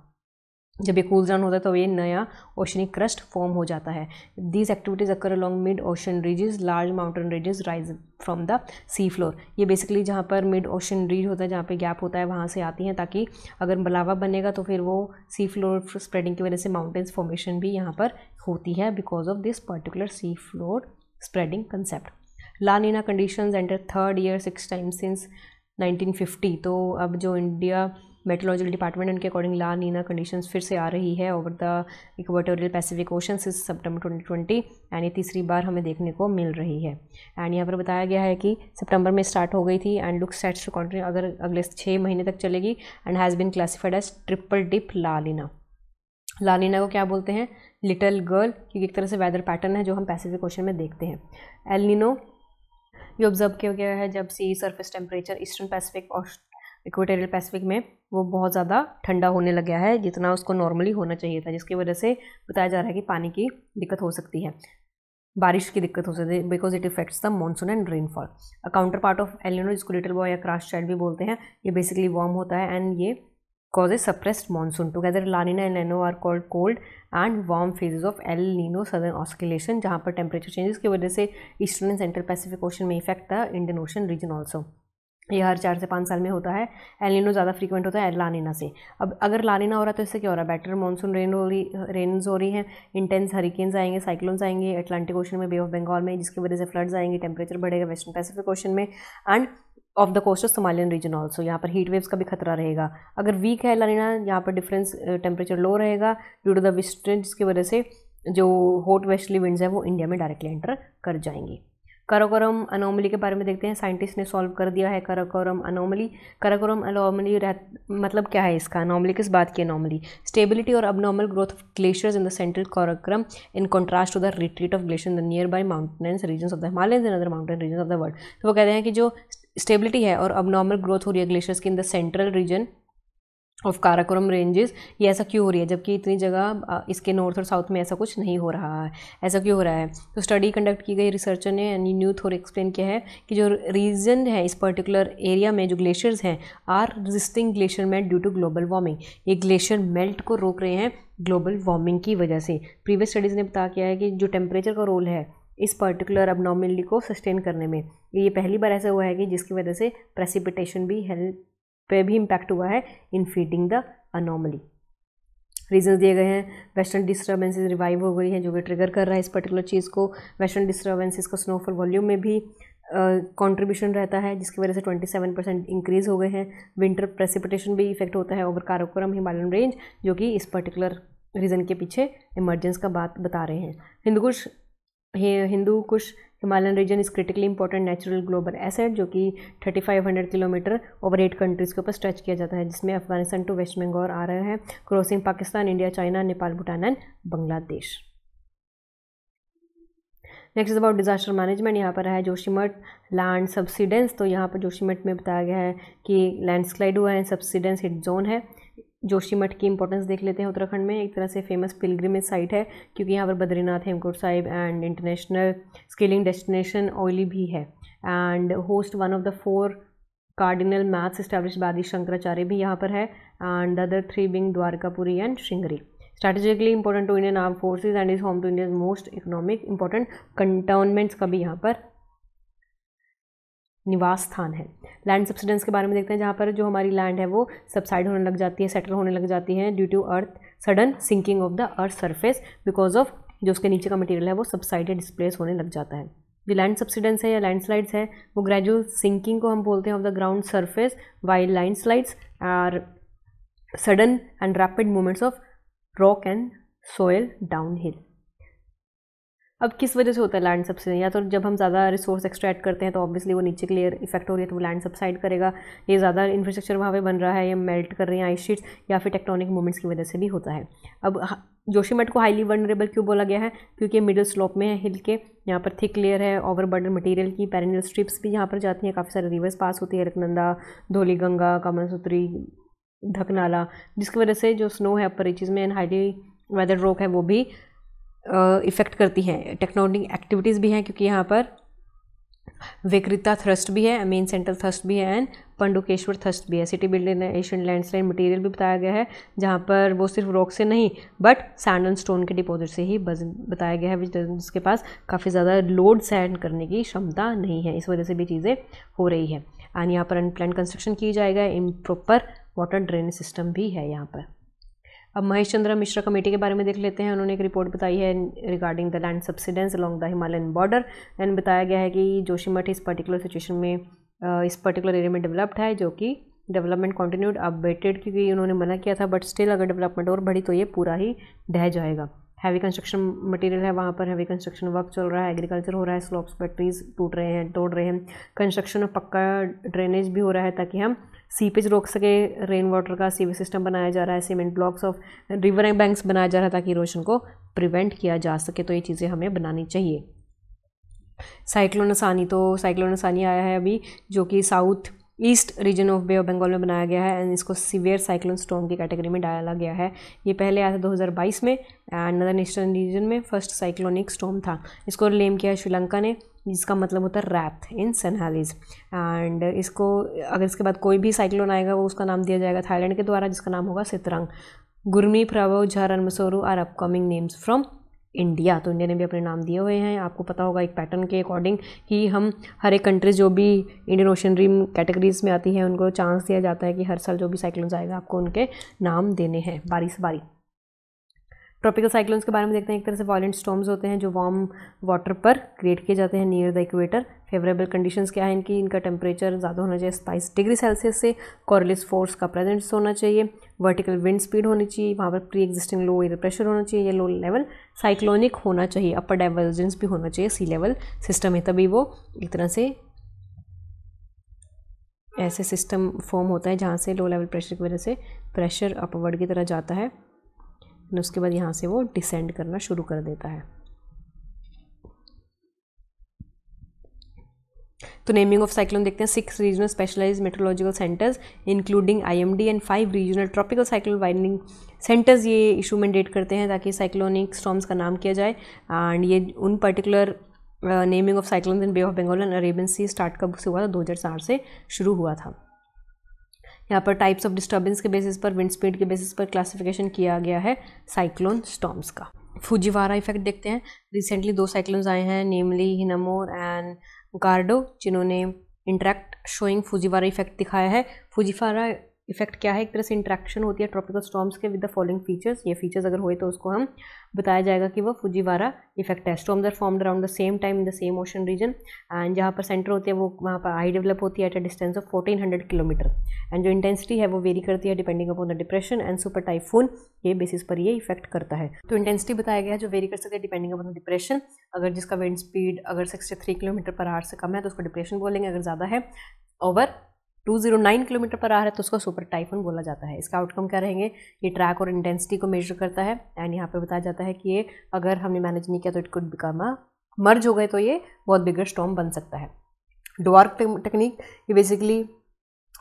जब ये कूल डाउन होता है तो ये नया ओशनिक क्रस्ट फॉर्म हो जाता है these activities occur along mid ocean ridges large mountain ridges rise from the sea floor ये बेसिकली जहाँ पर मिड ओशन रिज होता है जहाँ पे गैप होता है वहाँ से आती हैं ताकि अगर बलावा बनेगा तो फिर वो सी फ्लोर स्प्रेडिंग की वजह से माउंटेन्स फॉर्मेशन भी यहाँ पर होती है because of this particular sea floor spreading concept La Nina condition enter third year six time since 1950 तो अब जो इंडिया मेट्रोलॉजिकल डिपार्टमेंट उनके अकॉर्डिंग ला नीना कंडीशन फिर से आ रही है over the equatorial Pacific ocean से सितंबर 2020 एंड ये तीसरी बार हमें देखने को मिल रही है एंड यहाँ पर बताया गया है कि सितंबर में स्टार्ट हो गई थी and look sets to continue अगर अगले छः महीने तक चलेगी and has been classified as triple dip La Nina को क्या बोलते हैं लिटल गर्ल क्योंकि एक तरह से वेदर पैटर्न है जो हम पैसिफिक ओशन में देखते हैं एलिनो ये ऑब्जर्व किया गया है जब sea surface temperature eastern Pacific और इक्वेटोरियल पैसिफिक में वो बहुत ज़्यादा ठंडा होने लग गया है जितना उसको नॉर्मली होना चाहिए था जिसकी वजह से बताया जा रहा है कि पानी की दिक्कत हो सकती है बारिश की दिक्कत हो सकती है because it effects the monsoon and rainfall a counter part of El Nino जिसको लिटिल बॉय या क्राश चाइल्ड भी बोलते हैं ये बेसिकली वार्म होता है एंड ये cause a suppressed monsoon together La Nina and El Nino are called cold and warm phases of El Nino southern oscillation जहाँ पर टेम्परेचर चेंजेस की वजह से eastern and central Pacific ocean में इफेक्ट था इंडियन ओशन रीजन ऑल्सो ये हर चार से पाँच साल में होता है एलिनो ज़्यादा फ्रीक्वेंट होता है लानिना से अब अगर लानिना हो रहा है तो इससे क्या हो रहा है बेटर मानसून रेन हो रही रेन्स हो रही हैं इंटेंस हरिकेन्स आएंगे साइक्लोन्स आएंगे अटलांटिक ओशन में बे ऑफ बंगाल में जिसकी वजह से फ्लड्स आएंगे टेम्परेचर बढ़ेगा वेस्टर्न पैसिफिक ओशन में and of the coast of Somalian region also यहाँ पर हीट वेव्स का भी खतरा रहेगा अगर वीक है लानिना यहाँ पर डिफरेंस टेम्परेचर लो रहेगा ड्यू टू द विस्टेंस की वजह से जो हॉट वेस्टली विंड्स हैं वो इंडिया में डायरेक्टली एंटर कर जाएंगी करोकोरम अनोमली के बारे में देखते हैं साइंटिस्ट ने सॉल्व कर दिया है कराकोरम अनोमली करोकोरम अनोमली मतलब क्या है इसका अनोमली किस बात की अनोमली स्टेबिलिटी और abnormal growth of glaciers in the central Karakoram in contrast to the retreat of glacier in the nearby mountains region of the Himalayan and other mountain region of the world तो वो कहते हैं कि जो stability है और अब normal growth हो रही है ग्लेशियर्स की in the central region of Karakoram ranges ये ऐसा क्यों हो रही है जबकि इतनी जगह इसके नॉर्थ और साउथ में ऐसा कुछ नहीं हो रहा है ऐसा क्यों हो रहा है तो स्टडी कंडक्ट की गई रिसर्चर ने यानी न्यू थोर एक्सप्लेन किया है कि जो रीजन है इस पर्टिकुलर एरिया में जो ग्लेशियर्स हैं are resisting glacier melt due to global warming ये ग्लेशियर मेल्ट को रोक रहे हैं ग्लोबल वार्मिंग की वजह से प्रीवियस स्टडीज़ ने बता किया है कि जो टेम्परेचर का रोल है इस पर्टिकुलर अब को सस्टेन करने में ये पहली बार ऐसा हुआ है कि जिसकी वजह से प्रेसिपिटेशन भी हेल्प पे भी इम्पैक्ट हुआ है in feeding the anomaly region दिए गए हैं वेस्टर्न डिस्टर्बेंसेज रिवाइव हो गई हैं जो कि ट्रिगर कर रहा है इस पर्टिकुलर चीज़ को वेस्टर्न डिस्टर्बेंसेज का स्नोफॉल वॉल्यूम में भी कंट्रीब्यूशन uh, रहता है जिसकी वजह से 27 परसेंट इंक्रीज़ हो गए हैं विंटर प्रेसिपिटेशन भी इफेक्ट होता है ओवर काराकोरम हिमालयन रेंज जो कि इस पर्टिकुलर रीज़न के पीछे इमरजेंस का बात बता रहे हैं Hindu Kush Hindu Kush Himalayan region is critically important natural global asset जो कि 3500 किलोमीटर ओवर एट कंट्रीज़ के ऊपर स्ट्रेच किया जाता है जिसमें अफगानिस्तान टू वेस्ट बंगाल आ रहे हैं crossing Pakistan India China Nepal Bhutan and Bangladesh next is about disaster management यहाँ पर है जोशीमठ लैंड सब्सिडेंस तो यहाँ पर जोशीमठ में बताया गया है कि लैंडस्लाइड हुआ है सब्सिडेंस हिट जोन है जोशी मठ की इंपॉर्टेंस देख लेते हैं उत्तराखंड में एक तरह से फेमस पिलग्रिमेज साइट है क्योंकि यहाँ पर Badrinath Hemkund Sahib and international scaling destination ऑयली भी है and host one of the four cardinal maths establish Adi Shankaracharya भी यहाँ पर है and other three being Dwarkapuri and Sringeri strategically important to Indian arm forces and is home to Indian most economic important cantonments का भी यहाँ पर निवास स्थान है लैंड सब्सिडेंस के बारे में देखते हैं जहाँ पर जो हमारी लैंड है वो सब्साइड होने लग जाती है सेटल होने लग जाती है due to earth sudden sinking of the earth surface because of जो उसके नीचे का मटेरियल है वो सब्साइड या डिस्प्लेस होने लग जाता है जो लैंड सब्सिडेंस है या लैंड स्लाइड्स है वो ग्रेजुअल सिंकिंग को हम बोलते हैं of the ground surface why slides are sudden and rapid movements of rock and soil downhill अब किस वजह से होता है लैंड सब्सिडेंस या तो जब हम ज़्यादा रिसोर्स एक्सट्रैक्ट करते हैं तो ऑब्वियसली वो नीचे के इफेक्ट हो रही है तो वो लैंड सब्साइड करेगा ये ज़्यादा इंफ्रास्ट्रक्चर वहाँ पे बन रहा है या मेल्ट कर रहे हैं आइस शीट्स या फिर टेक्टोनिक मूवमेंट्स की वजह से भी होता है अब जोशीमठ को हाईली वनरेबल क्यों बोला गया है क्योंकि मिडिल स्लोप में है हिल के यहाँ पर थिक लेयर है ओवर बर्डन मटीरियल की पेरेनल स्ट्रिप्स भी यहाँ पर जाती हैं काफ़ी सारे रिवर्स पास होती है रकनंदा धोली गंगा कमलसूत्री धकनाला जिसकी वजह से जो स्नो है अपर रिचिज़ में एंड हाईली वेदर रॉक है वो भी इफ़ेक्ट करती हैं टेक्नोटिक एक्टिविटीज़ भी हैं क्योंकि यहाँ पर विकृता थ्रस्ट भी है मेन सेंट्रल थ्रस्ट भी है एंड पंडुकेश्वर थ्रस्ट भी है city building Asian landslide material भी बताया गया है जहाँ पर वो सिर्फ रॉक से नहीं बट सैंड एंड स्टोन के डिपोजिट से ही बताया गया है जिसके पास काफ़ी ज़्यादा लोड सैंड करने की क्षमता नहीं है इस वजह से भी चीज़ें हो रही है एंड यहाँ पर अनप्लान कंस्ट्रक्शन की जाएगा इम प्रॉपर वाटर ड्रेनेज सिस्टम भी है यहाँ पर अब महेश चंद्र मिश्रा कमेटी के बारे में देख लेते हैं उन्होंने एक रिपोर्ट बताई है regarding the land subsidence along the Himalayan border एंड बताया गया है कि जोशीमठ इस पर्टिकुलर सिचुएशन में इस पर्टिकुलर एरिया में डेवलप्ड है जो कि डेवलपमेंट कंटिन्यूड अपडेटेड क्योंकि उन्होंने मना किया था बट स्टिल अगर डेवलपमेंट और बढ़ी तो ये पूरा ही ढह जाएगा हैवी कंस्ट्रक्शन मटेरियल है वहाँ पर हैवी कंस्ट्रक्शन वर्क चल रहा है एग्रीकल्चर हो रहा है स्लॉप्स बैटरीज टूट रहे हैं तोड़ रहे हैं कंस्ट्रक्शन में पक्का ड्रेनेज भी हो रहा है ताकि हम सीपेज रोक सके रेन वाटर का सीवेज सिस्टम बनाया जा रहा है cement blocks of river banks बनाया जा रहा है ताकि इरोशन को प्रिवेंट किया जा सके तो ये चीज़ें हमें बनानी चाहिए साइक्लोन आसानी तो साइक्लोन आसानी आया है अभी जो कि south east region of Bay of Bengal में बनाया गया है एंड इसको सीवियर साइक्लोन स्टॉम की कैटेगरी में डाला गया है ये पहले आया था 2022 में एंड नदर ईस्टर्न रीजन में फर्स्ट साइक्लोनिक स्टॉम था इसको लेम किया श्रीलंका ने जिसका मतलब होता है रैथ इन सनहालीज एंड इसको अगर इसके बाद कोई भी साइक्लोन आएगा वो उसका नाम दिया जाएगा थाईलैंड के द्वारा जिसका नाम होगा सितरंग गुरमी प्रभाव झारन मसोरू are upcoming names from India तो इंडिया ने भी अपने नाम दिए हुए हैं आपको पता होगा एक पैटर्न के अकॉर्डिंग कि हम हर एक कंट्रीज जो भी इंडियन ओशन रिम कैटेगरीज में आती है उनको चांस दिया जाता है कि हर साल जो भी साइक्लोन्स आएगा आपको उनके नाम देने हैं बारी से बारी ट्रॉपिकल साइक्लोन्स के बारे में देखते हैं एक तरह से वॉयेंट स्टॉम्स होते हैं जो वार्म वाटर पर क्रिएट किए जाते हैं near the equator favourable conditions क्या है इनकी इनका टेम्परेचर ज़्यादा होना चाहिए सताईस डिग्री सेल्सियस से कॉरलिस फोर्स का प्रेजेंस होना चाहिए वर्टिकल विंड स्पीड होनी चाहिए वहाँ पर pre existing low air pressure होना चाहिए या लो लेवल साइक्लोनिक होना चाहिए अपर डाइवर्जेंस भी होना चाहिए सी लेवल सिस्टम है तभी वो एक तरह से ऐसे सिस्टम फॉर्म होता है जहाँ से लो लेवल प्रेशर की वजह से प्रेशर अपवर्ड की तरह जाता है उसके बाद यहाँ से वो डिसेंड करना शुरू कर देता है तो नेमिंग ऑफ साइक्लोन देखते हैं six regional specialised meteorological centres including IMD and five regional tropical cyclone warning centres ये इशू में डेट करते हैं ताकि साइक्लोनिक स्टॉम्स का नाम किया जाए एंड ये उन particular naming of cyclone in Bay of Bengal and Arabian Sea start कब से हुआ था 2004 से शुरू हुआ था यहाँ पर टाइप्स ऑफ डिस्टर्बेंस के बेसिस पर विंड स्पीड के बेसिस पर क्लासिफिकेशन किया गया है साइक्लोन स्टॉम्स का फूजीवारा इफेक्ट देखते हैं रिसेंटली दो साइक्लोन्स आए हैं नेमली हिनामोर एंड गार्डो जिन्होंने इंटरेक्ट शोइंग फूजीवारा इफेक्ट दिखाया है फूजीफारा इफेक्ट क्या है एक तरह से इंट्रैक्शन होती है ट्रॉपिकल स्टॉम्स के विद द फॉलोइंग फीचर्स ये फीचर्स अगर हुए तो उसको हम बताया जाएगा कि वो फुजीवारा इफेक्ट है storms are formed around the same time in the same ocean region and जहाँ पर सेंटर होती है वो वहाँ पर आई डेवलप होती है at a distance of fourteen hundred kilometre and जो इंटेंसिटी है वो वेरी करती है depending upon the depression and super typhoon ये बेसिस पर ये इफेक्ट करता है तो इंटेंसिटी बताया गया है जो वेरी कर सकते हैं डिपेंडिंग अपॉन द डिप्रेशन अगर जिसका विंड स्पीड अगर sixty three kilometre per hour से कम है तो उसको डिप्रेशन बोलेंगे अगर ज़्यादा है ओवर 209 किलोमीटर पर आ रहा है तो उसको सुपर टाइफून बोला जाता है इसका आउटकम क्या रहेंगे ये ट्रैक और इंटेंसिटी को मेजर करता है एंड यहाँ पर बताया जाता है कि ये अगर हमने मैनेज नहीं किया तो it could become a merge हो गए तो ये बहुत बिगर स्टॉम बन सकता है डोवार्क टेक्निक ये बेसिकली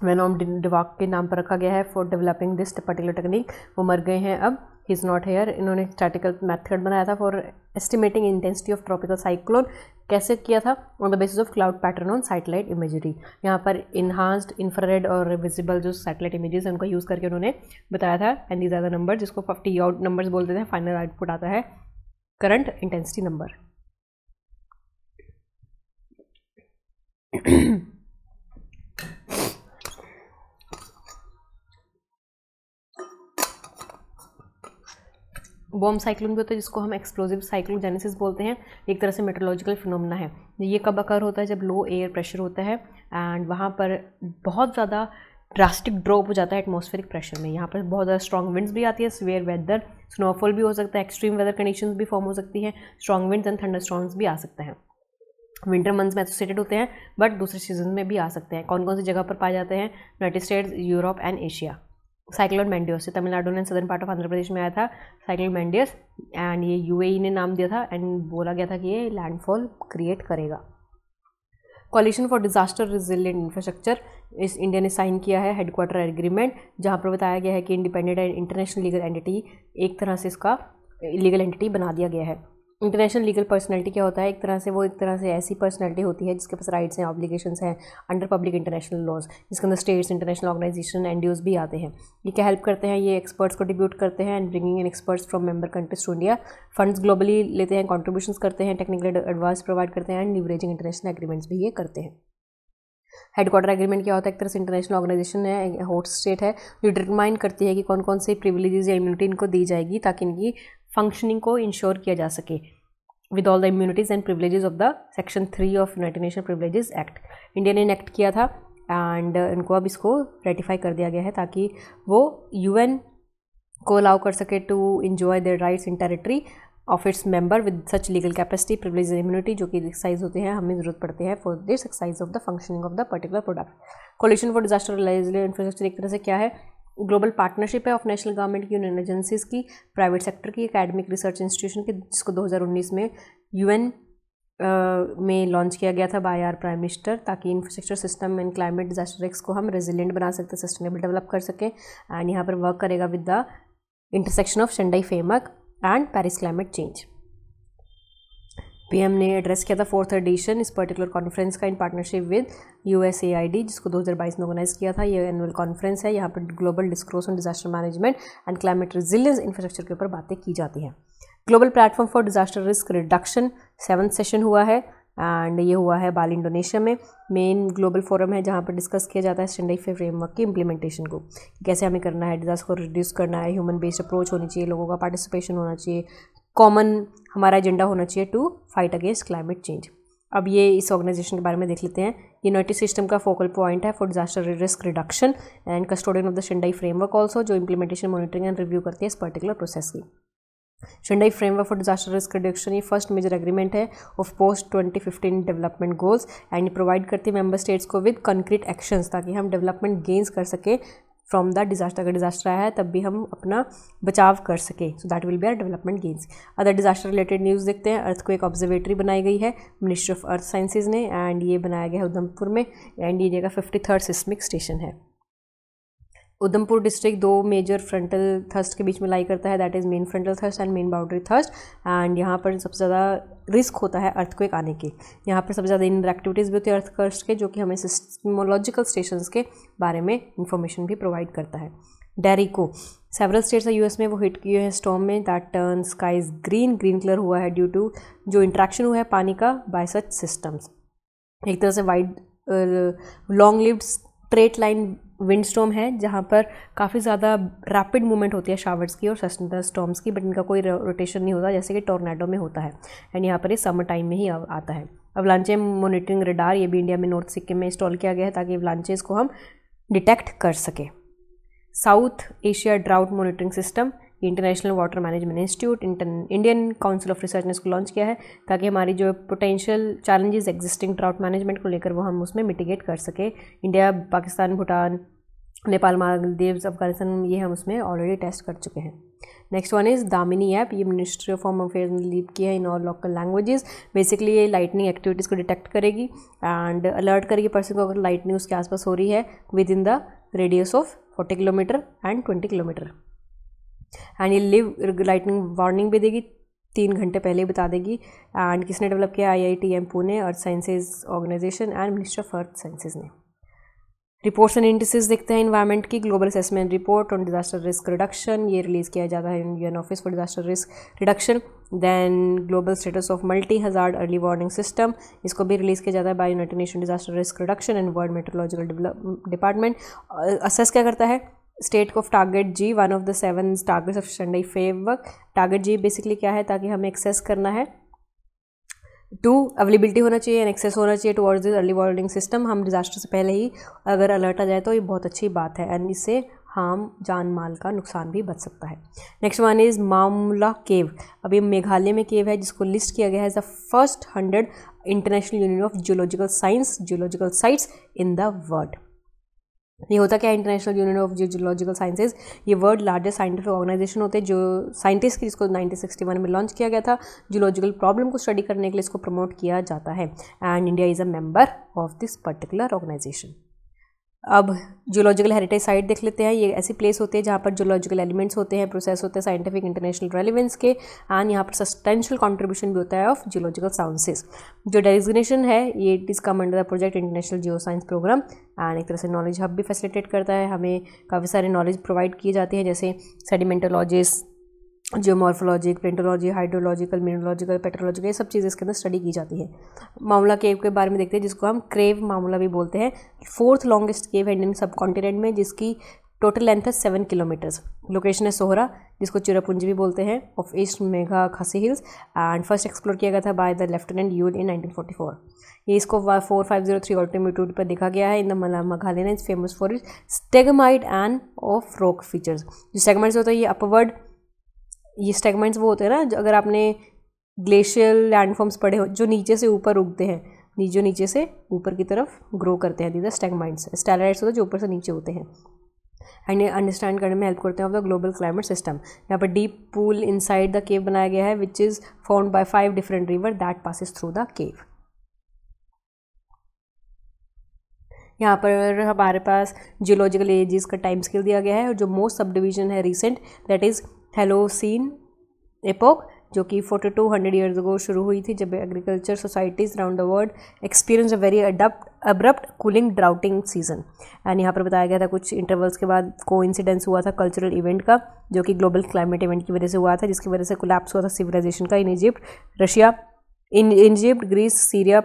वेनोम डिवाक के नाम पर रखा गया है for developing this particular technique वो मर गए हैं अब ही इज़ नॉट हेयर इन्होंने स्टैटिकल मेथड बनाया था for estimating intensity of tropical cyclone कैसे किया था on the basis of cloud pattern on satellite imagery यहाँ पर इन्हांस्ड इंफ्रारेड और विजिबल जो सैटेलाइट इमेजेस हैं उनका यूज़ करके उन्होंने बताया था and these are the number जिसको फिफ्टी आउट नंबर्स बोलते थे फाइनल आउटपुट आता है current intensity number bomb cyclone भी होता है जिसको हम एक्सप्लोजिव साइक्लोजेनेसिस बोलते हैं एक तरह से मेट्रोलॉजिकल फिनोमना है ये कब अकर होता है जब लो एयर प्रेशर होता है एंड वहाँ पर बहुत ज़्यादा ड्रास्टिक ड्रॉप हो जाता है एटमॉस्फेरिक प्रेशर में यहाँ पर बहुत ज़्यादा स्ट्रॉग विंड्स भी आती है स्वेयर वेदर स्नोफॉल भी हो सकता है एक्सट्रीम वेदर कंडीशन भी फॉर्म हो सकती है strong winds and thunderstorms भी आ सकते हैं विंटर मंथ्स में एसोसिएटेड होते हैं बट दूसरे सीजन में भी आ सकते हैं कौन कौन सी जगह पर पाए जाते हैं United States Europe and Asia cyclone Mandous Tamil Nadu ने southern part of Andhra Pradesh में आया था साइक्लोन मैंडियस एंड ये यू e ने नाम दिया था एंड बोला गया था कि ये लैंडफॉल क्रिएट करेगा coalition for disaster resilient infrastructure इस इंडिया ने साइन किया है हेडक्वार्टर एग्रीमेंट जहाँ पर बताया गया है कि independent and international legal entity एक तरह से इसका लीगल एंटिटी बना दिया गया है इंटरनेशनल लीगल पर्सनैलिटी क्या होता है एक तरह से वो एक तरह से ऐसी पर्सनैलिटी होती है जिसके पास राइट्स हैं ऑब्लीगेशन हैं अंडर पब्लिक इंटरनेशनल लॉज जिसके अंदर स्टेट्स इंटरनेशनल ऑर्गेनाइजेशन एन भी आते हैं ये क्या हेल्प करते हैं ये एक्सपर्ट्स को डिब्यूट करते हैं and bringing in experts from member countries to India funds globally लेते हैं कॉन्ट्रीब्यूशन करते हैं टेक्निकल एडवाइस प्रोवाइड करते हैं एंड लिवरेजिंग इंटरनेशनल एग्रीमेंट्स भी ये करते हैं हेडक्वार्टर एग्रीमेंट क्या होता है एक तरह से इंटरनेशनल ऑर्गेनाइजेशन है होस्ट स्टेट है जो डिटरमाइन करती है कि कौन कौन से प्रिविलेजेस या इम्यूनिटी इनको दी जाएगी ताकि इनकी फंक्शनिंग को इंश्योर किया जा सके with all the immunities and privileges of the section three of United Nation privileges act India ने इनेक्ट किया था एंड इनको अब इसको रेटिफाई कर दिया गया है ताकि वो यू को अलाउ कर सके to enjoy their rights in territory of its member with such legal capacity privilege immunity जो कि एक्सरसाइज होते हैं हमें जरूरत पड़ती है for this exercise of the functioning of the particular product coalition for disaster infrastructure एक तरह से क्या है ग्लोबल पार्टनरशिप है ऑफ नेशनल गवर्नमेंट की यूनियन एजेंसीज़ की प्राइवेट सेक्टर की एकेडमिक रिसर्च इंस्टीट्यूशन के जिसको 2019 में यूएन में लॉन्च किया गया था बाय आर प्राइम मिनिस्टर ताकि infrastructure system and climate disaster रिक्स को हम रेजिलेंट बना सकते सस्टेनेबल डेवलप कर सकें एंड यहाँ पर वर्क करेगा with the intersection of Sendai framework and Paris climate change PM ने एड्रेस किया था फोर्थ एडिशन इस पर्टिकुलर कॉन्फ्रेंस का इन पार्टनरशिप विद यूएसएआईडी जिसको 2022 में ऑर्गेनाइज किया था ये एनुअल कॉन्फ्रेंस है यहाँ पर global discourse on disaster management and climate resilience infrastructure के ऊपर बातें की जाती हैं global platform for disaster risk reduction seven session हुआ है एंड ये हुआ है बाल इंडोनेशिया में मेन ग्लोबल फोरम है जहाँ पर डिस्कस किया जाता है स्टैंडर्ड फ्रेमवर्क की इम्प्लीमेंटेशन को कैसे हमें करना है डिजास्टर को रिड्यूस करना है ह्यूमन बेस्ड अप्रोच होनी चाहिए लोगों का पार्टिसिपेशन होना चाहिए कॉमन हमारा एजेंडा होना चाहिए to fight against climate change अब ये इस ऑर्गेनाइजेशन के बारे में देख लेते हैं यूनाइटेड सिस्टम का फोकल पॉइंट है for disaster risk reduction and custodian of the Sendai framework also जो इंप्लीमेंटेशन मॉनिटरिंग एंड रिव्यू करती है इस पर्टिकुलर प्रोसेस की Sendai framework for disaster risk reduction ये फर्स्ट मेजर एग्रीमेंट है of post 2015 development goals and provide करती है member states को विद कंक्रीट एक्शंस ताकि हम डेवलपमेंट गेंस कर सके फ्रॉम द डिजास्टर अगर डिजास्टर आया है तब भी हम अपना बचाव कर सकें so that will be our development gains other disaster related news देखते हैं अर्थ को एक ऑब्जर्वेटरी बनाई गई है मिनिस्ट्री ऑफ अर्थ साइंसेज ने एंड ये बनाया गया है उधमपुर में एंड इंडिया का फिफ्टी थर्ड सिस्मिक स्टेशन है उधमपुर डिस्ट्रिक्ट दो मेजर फ्रंटल थर्स्ट के बीच में लाई करता है that is main frontal thrust and main boundary thrust and यहाँ पर सबसे ज़्यादा रिस्क होता है अर्थक्वेक आने के यहाँ पर सबसे ज़्यादा इन एक्टिविटीज़ भी होती है अर्थकर्स्ट के जो कि हमें सिस्टमोलॉजिकल स्टेशन के बारे में इंफॉर्मेशन भी प्रोवाइड करता है डेरिको सेवरल स्टेट्स है यूएस में वो हिट किए हैं स्टॉम में that turn skies green green colour हुआ है ड्यू टू जो इंट्रैक्शन हुआ है पानी का बाय सच सिस्टम्स एक तरह से wide long live straight line wind storm है जहाँ पर काफ़ी ज़्यादा रैपिड मूवमेंट होती है शावर्स की और सस्ता स्टॉम्स की बट इनका कोई रोटेशन नहीं होता जैसे कि टोर्नेडो में होता है एंड यहाँ पर ये समर टाइम में ही आता है लांचे मोनिटरिंग रिडार ये भी इंडिया में नॉर्थ सिक्किम में इंस्टॉल किया गया है ताकि लांचेज को हम डिटेक्ट कर सकें south Asia drought monitoring system कि international water management institute Indian council of research ने इसको लॉन्च किया है ताकि हमारी जो potential challenges existing drought management को लेकर वो हम उसमें मिटिगेट कर सके इंडिया पाकिस्तान भूटान नेपाल मालदीव अफगानिस्तान ये हम उसमें ऑलरेडी टेस्ट कर चुके हैं next one is Damini app ये मिनिस्ट्री ऑफ होम अफेयर ने लीड किया है in all local languages basically ये लाइटनिंग एक्टिविटीज़ को डिटेक्ट करेगी एंड अलर्ट करेगी पर्सन को अगर लाइटनिंग उसके आसपास हो रही है within the radius of forty kilometre and twenty kilometre and ये लिव लाइटनिंग वार्निंग भी देगी तीन घंटे पहले ही बता देगी एंड किसने डेवलप किया I I T M Pune earth sciences organisation and minister of earth sciences ने रिपोर्ट्स एंड इंडिसेस देखते हैं इन्वायरमेंट की global assessment report on disaster risk reduction ये रिलीज़ किया जाता है Indian office for disaster risk reduction then global status of multi hazard early warning system इसको भी रिलीज़ किया जाता है by United Nation disaster risk reduction and world meteorological department assess क्या करता है state of target G one of the seven targets of standard framework target G basically क्या है ताकि हमें एक्सेस करना है टू अवेलेबिलिटी होना चाहिए एंड एक्सेस होना चाहिए towards this early warning system हम डिज़ास्टर से पहले ही अगर अलर्ट आ जाए तो ये बहुत अच्छी बात है एंड इससे हार्म जान माल का नुकसान भी बच सकता है नेक्स्ट वन इज़ मामला केव अभी मेघालय में केव है जिसको लिस्ट किया गया है as the first hundred international unit of geological science geological sites in the world ये होता क्या international union of geological sciences ये वर्ल्ड लार्जेस्ट साइंटिफिक ऑर्गेनाइजेशन होते हैं जो साइंटिस्ट की इसको 1961 में लॉन्च किया गया था जियोलॉजिकल प्रॉब्लम को स्टडी करने के लिए इसको प्रमोट किया जाता है and India is a member of this particular organisation अब जोलॉजिकल हेरिटेज साइट देख लेते हैं ये ऐसी प्लेस होती है जहाँ पर जियोलॉजिकल एलिमेंट्स होते हैं प्रोसेस होते हैं साइंटिफिक इंटरनेशनल रेलिवेंस के एंड यहाँ पर सस्टेंशियल कंट्रीब्यूशन भी होता है ऑफ जूलॉजिकल साउंसेज जो डेजिग्नेशन है ये it is come under the project international geoscience programme and एक तरह से नॉलेज हब भी फैसिलिटेट करता है हमें काफ़ी सारे नॉलेज प्रोवाइड किए जाते हैं जैसे sedimentologist geomorphology palaeontology hydrological mineralogical petrological ये सब चीज़ें इसके अंदर स्टडी की जाती है मामला केव के बारे में देखते हैं जिसको हम क्रेव मामला भी बोलते हैं फोर्थ लॉन्गेस्ट केव है इंडियन सब कॉन्टिनेंट में जिसकी टोटल लेंथ है सेवन किलोमीटर्स लोकेशन है सोहरा जिसको चिरापुंजी भी बोलते हैं ऑफ ईस्ट मेघा खासी हिल्स एंड फर्स्ट एक्सप्लोर किया गया था by the lieutenant Yule in 1944 ये इसको four five zero three altitude पर देखा गया है in the Meghalaya is famous for it stalagmite and of rock features जो सेगमेंट्स होते हैं ये अपवर्ड ये स्टेगमेंट्स वो होते हैं ना अगर आपने ग्लेशियल लैंडफॉर्म्स पड़े हो जो नीचे से ऊपर उगते हैं नीचे नीचे से ऊपर की तरफ ग्रो करते हैं दीज आर स्टेगमाइंट्स स्टेलाइट्स होते हैं जो ऊपर से नीचे होते हैं एंड अंडरस्टैंड करने में हेल्प करते हैं of the global climate system यहाँ पर deep pool side the cave बनाया गया है which is found by five different river that passes through the cave यहाँ पर हमारे पास जियोलॉजिकल एजिस का टाइम स्केल दिया गया है और जो मोस्ट सब डिवीजन है recent that is Holocene epoch जो कि forty two hundred years ago शुरू हुई थी जब agriculture societies around the world experience a very adapt abrupt cooling droughting season and यहाँ पर बताया गया था कुछ इंटरवल्स के बाद को इंसिडेंस हुआ था कल्चरल इवेंट का जो कि ग्लोबल क्लाइमेट इवेंट की वजह से हुआ था जिसकी वजह से कोलैप्स हुआ था सिविलाइजेशन का in Egypt Russia in Egypt Greece Syria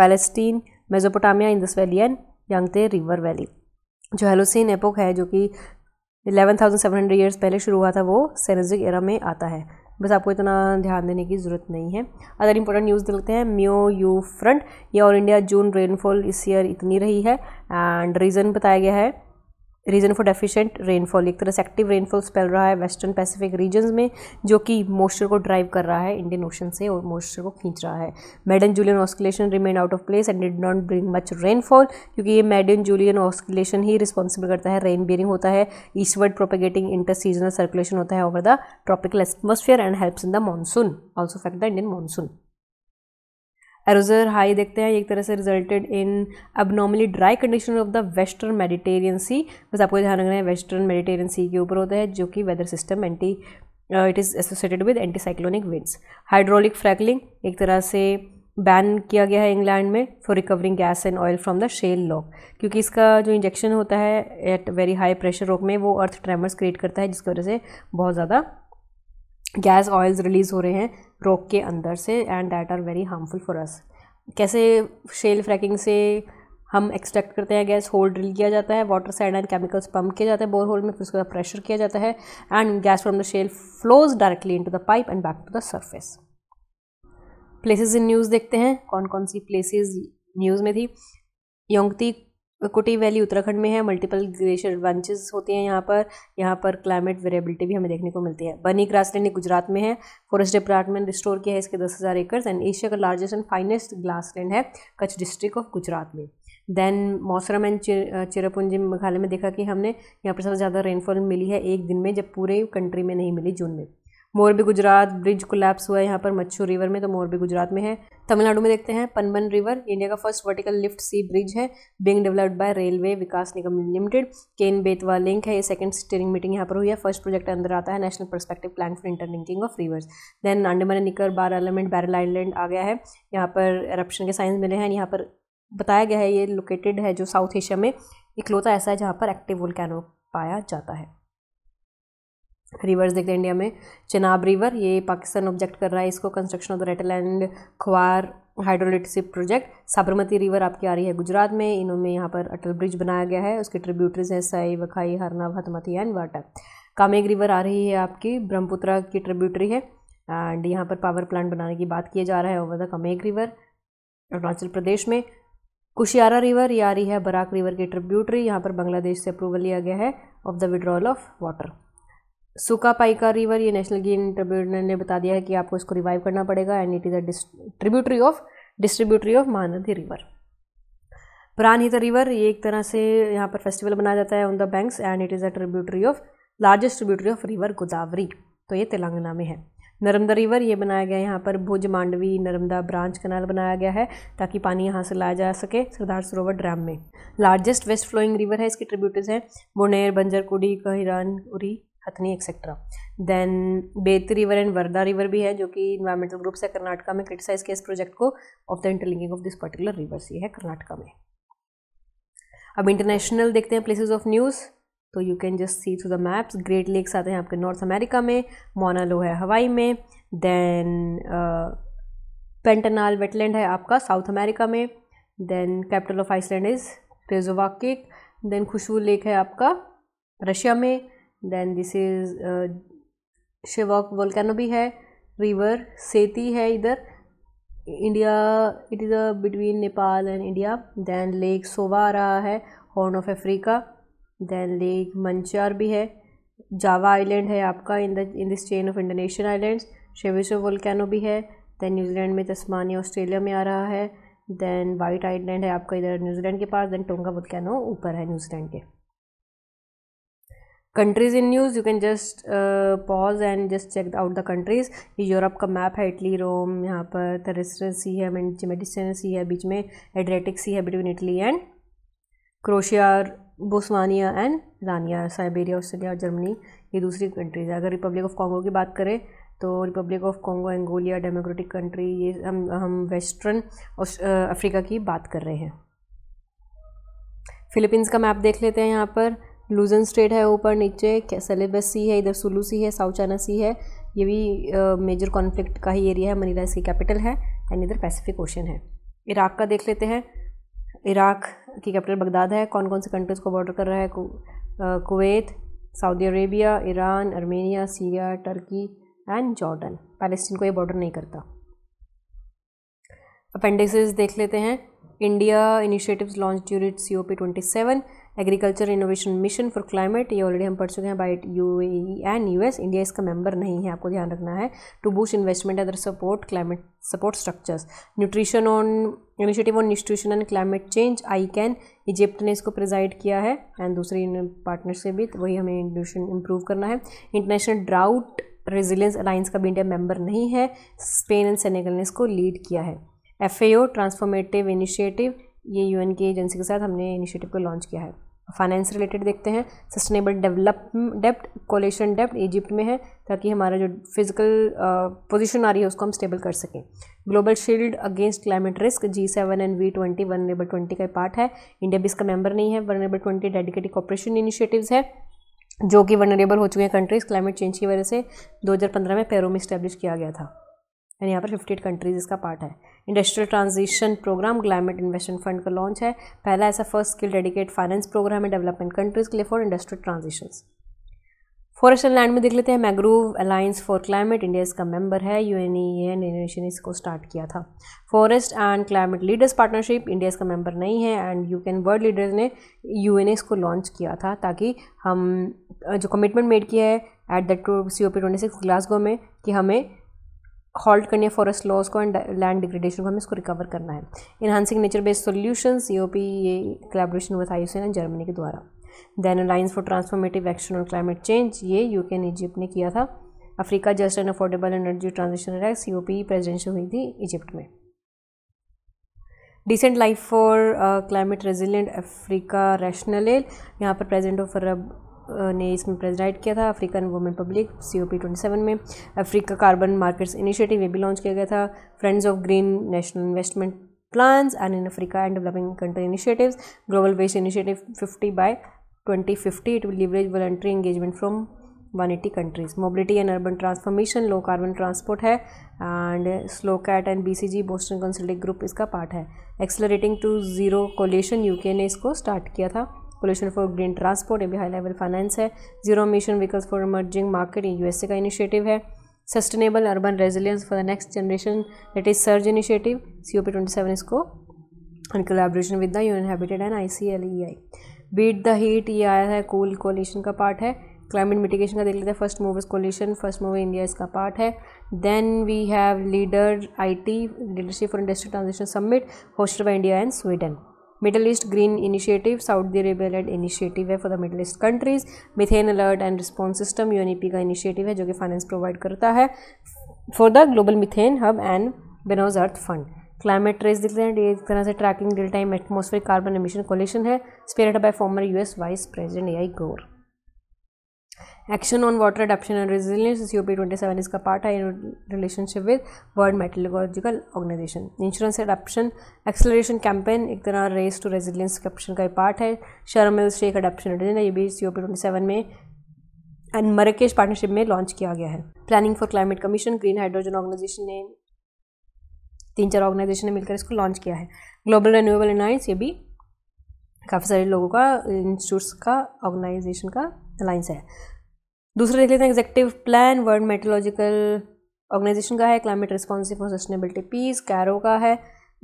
Palestine Mesopotamia Indus valley and Yangtze river valley जो हेलोसिन एपोक है जो कि eleven thousand seven hundred years पहले शुरू हुआ था वो सेनेजिक एरा में आता है बस आपको इतना ध्यान देने की ज़रूरत नहीं है अदर इंपॉर्टेंट न्यूज़ देखते हैं म्यो यू फ्रंट या ऑल इंडिया जून रेनफॉल इस ईयर इतनी रही है एंड रीज़न बताया गया है रीज़न फॉर डेफिशिएंट रेनफॉल एक तरह से एक्टिव रेनफॉल फैल रहा है वेस्टर्न पैसिफिक रीजन्स में जो कि मॉइस्चर को ड्राइव कर रहा है इंडियन ओशन से और मॉइस्चर को खींच रहा है Madden Julian oscillation remain out of place and did not bring much rainfall क्योंकि ये मेडन जूलियन ऑस्किलेशन ही रिस्पॉन्सिबल करता है रेन बियरिंग होता है eastward propagating inter seasonal circulation होता है over the tropical atmosphere and helps in the monsoon also fact the Indian monsoon एरोजर हाई देखते हैं एक तरह से resulted in abnormally dry condition of the western Mediterranean sea बस आपको ध्यान रखना है वेस्टर्न मेडिटेरियन सी के ऊपर होता है जो कि weather system anti it is associated with anti cyclonic winds hydraulic fracking एक तरह से बैन किया गया है इंग्लैंड में for recovering gas and oil from the shale rock क्योंकि इसका जो इंजेक्शन होता है at very high pressure rock में वो अर्थ ट्रेमर्स क्रिएट करता है जिसकी वजह से बहुत ज़्यादा गैस ऑयल्स रिलीज़ हो रहे हैं रॉक के अंदर से and that are very harmful for us कैसे शेल फ्रैकिंग से हम एक्सट्रैक्ट करते हैं गैस होल ड्रिल किया जाता है water sand and chemicals pump किया जाता है बोर होल में फिर उसके बाद प्रेशर किया जाता है and gas from the shale flows directly into the pipe and back to the surface places in news देखते हैं कौन कौन सी प्लेसेज न्यूज़ में थी योंगती कोटी वैली उत्तराखंड में है मल्टीपल ग्लेशियर ब्रांचेस होते हैं यहाँ पर यहाँ पर क्लाइमेट वेरिएबिलिटी भी हमें देखने को मिलती है बनी ग्रास लैंड गुजरात में है फॉरेस्ट डिपार्टमेंट रिस्टोर किया है इसके दस हज़ार एकर्स एंड एशिया का लार्जेस्ट एंड फाइनेस्ट लैंड है कच्छ डिस्ट्रिक्ट ऑफ गुजरात में देन मौसरम एंड चिरापुंजी मेघालय में देखा कि हमने यहाँ पर सबसे ज़्यादा रेनफॉल मिली है एक दिन में जब पूरे कंट्री में नहीं मिली जून में मोरबी गुजरात ब्रिज कोलैप्स हुआ है यहाँ पर मच्छू रिवर में तो मोरबी गुजरात में है तमिलनाडु में देखते हैं पनबन रिवर इंडिया का first vertical lift sea bridge है being developed by railway Vikas Nigam limited Ken Betwa link है ये सेकंड स्टीयरिंग मीटिंग यहाँ पर हुई है फर्स्ट प्रोजेक्ट अंदर आता है national perspective plan for interlinking of rivers then Andaman Nicobar element barren island आ गया है यहाँ पर एरप्शन के साइंस मिले हैं यहाँ पर बताया गया है ये लोकेटेड है जो साउथ एशिया में इकलौता ऐसा है जहाँ पर एक्टिव वोल्केनो पाया जाता है रिवर्स देखते हैं इंडिया में चनाब रिवर ये पाकिस्तान ऑब्जेक्ट कर रहा है इसको construction of the Ratle and Kwar hydroelectric project Sabarmati river आपकी आ रही है गुजरात में इन्होंने यहाँ पर अटल ब्रिज बनाया गया है उसके ट्रिब्यूटरीज हैं साई वखाई हरनाव भतमती एंड वाटा कामेग रिवर आ रही है आपकी ब्रह्मपुत्रा की ट्रिब्यूटरी है एंड यहाँ पर पावर प्लांट बनाने की बात किया जा रहा है over the Kameng river Arunachal Pradesh में कुशियारा रिवर ये आ रही है बराक रिवर की ट्रिब्यूटरी यहाँ पर बांग्लादेश से अप्रूवल लिया गया है of the withdrawal of water Suka Paika river ये नेशनल ग्रीन ट्रिब्यूनल ने बता दिया है कि आपको इसको रिवाइव करना पड़ेगा and it is a tributary of distributary of Mahanadi river Pranhita river ये एक तरह से यहाँ पर फेस्टिवल मनाया जाता है on the banks and it is a tributary of largest tributary of river Godavari तो ये तेलंगाना में है नर्मदा रिवर ये बनाया गया है यहाँ पर भुज मांडवी नर्मदा ब्रांच कनाल बनाया गया है ताकि पानी यहाँ से लाया जा सके सरदार सरोवर डैम में लार्जेस्ट वेस्ट फ्लोइंग रिवर है इसके ट्रिब्यूटरीज हैं Buner Banjarkudi Kahiran Uri Hathni etcetera then Bet river and Wardha river भी है जो कि इन्वायरमेंटल ग्रुप्स है कर्नाटका में क्रिटिसाइज किया इस प्रोजेक्ट को of the interlinking of this particular rivers ये है कर्नाटका में अब इंटरनेशनल देखते हैं प्लेसेस ऑफ न्यूज़ तो you can just see through the maps great lakes आते हैं आपके नॉर्थ अमेरिका में मोनालो है हवाई में देन पेंटनाल वेटलैंड है आपका साउथ अमेरिका में then capital of Iceland is Reykjavik then खुशबू लेक है आपका रशिया में देन दिस इज़ शिवॉक वोल्कैनो भी है रिवर सेती है इधर India it is a between Nepal and India then lake Sowa आ रहा है horn of Africa then lake Manchar भी है जावा आइलैंड है आपका in the in this chain of Indonesian island शेविशो वोल्कैनो भी है दैन न्यूजीलैंड में तस्मानिया ऑस्ट्रेलिया में आ रहा है दैन वाइट आइलैंड है आपका इधर न्यूजीलैंड के पास दैन टोंगा वोल्कैनो ऊपर है न्यूजीलैंड के countries in news you can just pause and just check out the countries ये यूरोप का मैप है इटली रोम यहाँ पर तरेस्टर सी है मेडिसिन सी है बीच में एड्रेटिक सी है between Italy and Croatia Bosnia and Romania Siberia Australia और जर्मनी ये दूसरी कंट्रीज़ है अगर रिपब्लिक ऑफ कॉन्गो की बात करें तो republic of Congo Angola democratic country ये हम हम वेस्टर्न अफ्रीका uh, की बात कर रहे हैं फिलीपींस का मैप देख लेते हैं यहाँ पर लूजन स्टेट है ऊपर नीचे सेलेबस सी है इधर सुलू सी है साउचाना सी है ये भी मेजर uh, कॉन्फ्लिक्ट का ही एरिया है मनीला इसकी कैपिटल है एंड इधर पैसिफिक ओशन है इराक़ का देख लेते हैं इराक़ की कैपिटल बगदाद है कौन कौन से कंट्रीज़ को बॉर्डर कर रहा है Kuwait Saudi Arabia Iran Armenia Syria Turkey and Jordan Palestine को ये बॉर्डर नहीं करता अपेंडिक्स देख लेते हैं India initiatives launch during C O P twenty seven agriculture innovation mission for climate ये ऑलरेडी हम पढ़ चुके हैं by U and U S India इसका मेंबर नहीं है आपको ध्यान रखना है to boost investment other support climate support structures nutrition on initiative on nutrition and climate change I can Egypt ने इसको प्रिजाइड किया है एंड दूसरी से भी तो वही हमें न्यूट्रिशन इम्प्रूव करना है इंटरनेशनल ड्राउट रेजिलियंस अलाइंस का भी इंडिया मेंबर नहीं है स्पेन एंड सेनेगल ने इसको लीड किया है एफ ए ट्रांसफॉर्मेटिव इनिशिएटिव ये यूएन की एजेंसी के साथ हमने इनिशिएटिव को लॉन्च किया है फाइनेंस रिलेटेड देखते हैं सस्टेनेबल डेवलप डेप्ट कोलेशन डेप्ट इजिप्ट में है ताकि हमारा जो फिजिकल पोजीशन आ रही है उसको हम स्टेबल कर सकें global shield against climate risk G seven and V twenty vulnerable twenty का पार्ट है इंडिया भी इसका मेंबर नहीं है vulnerable twenty dedicated cooperation initiative है जो कि वनरेबल हो चुके हैं कंट्रीज़ क्लाइमेट चेंज की वजह से दो में पेरो में स्टैब्लिश किया गया था यानी यहाँ पर फिफ्टी कंट्रीज़ इसका पार्ट है industrial transition programme climate investment fund का लॉन्च है पहला ऐसा first skill dedicate finance programme है डेवलपमेंट कंट्रीज के लिए for industrial transition forest and land में देख लेते हैं mangrove alliance for climate India इसका मेंबर है यू एन ई ने इसको स्टार्ट किया था forest and climate leaders partnership India इसका मेंबर नहीं है and you can world leaders ने यू एन ए इसको लॉन्च किया था ताकि हम जो कमिटमेंट मेड किया है at the C O P twenty six Glasgow में कि हमें हॉल्ट करनी है फॉरेस्ट लॉस को एंड लैंड डिग्रेडेशन को हमें इसको रिकवर करना है enhancing nature based solutions ये collaboration with IUCN and Germany के द्वारा then alliance for transformative action on climate change ये यूके एंड इजिप्ट ने किया था Africa just and affordable energy transition act C O P presidential हुई थी Egypt में decent life for climate resilient Africa rational L यहाँ पर present of Arab ने इसमें प्रेजिडाइट किया था African women public C O P twenty seven में अफ्रीका कार्बन मार्केट्स इनिशिएटिव ये भी लॉन्च किया गया था friends of green national investment plans and in Africa and developing country initiative global waste initiative fifty by twenty fifty it will leverage voluntary engagement from one eighty countries mobility and urban transformation low carbon transport है and slow cat and B C G Boston consulting group इसका part है accelerating to zero coalition U K ने इसको start किया था pollution for green transport ये भी high level finance है zero mission vehicles for emerging market USA का इनिशिएटिव है sustainable urban resilience for the next generation that is SURGE initiative C O P twenty seven इसको in collaboration with the union habitat and I C L E I beat the heat ये आया है cool coalition का part है climate mitigation का देख लेते हैं first move is coalition first move India इसका पार्ट है then we have leader I T leadership for industry transition summit hosted by India and Sweden middle east green initiative Saudi Arabia led initiative है for the middle east countries methane alert and response system UNEP का initiative है जो कि finance provide करता है for the global methane hub and Bezos earth fund climate trace दिख रहे हैं एक तरह से tracking real time atmosphere carbon emission coalition है spearheaded by former US vice president A I Gore action on water adaptation and resilience C O P twenty seven इसका part है in relationship with world meteorological organization insurance adaptation acceleration campaign एक तरह race to resilience caption का part है Sharm Sheikh adaptation agenda ये भी C O P twenty seven में and Marrakesh partnership में लॉन्च किया गया है planning for climate commission green hydrogen organization ने तीन चार ऑर्गेनाइजेशन ने मिलकर इसको लॉन्च किया है ग्लोबल रिन्यूएबल एनाइंस ये भी काफ़ी सारे लोगों का इंस्टीट्यूट्स का ऑर्गेनाइजेशन का अलाइंस है दूसरा देख लेते हैं executive plan world meteorological organization का है climate responsive for sustainability peace Cairo का है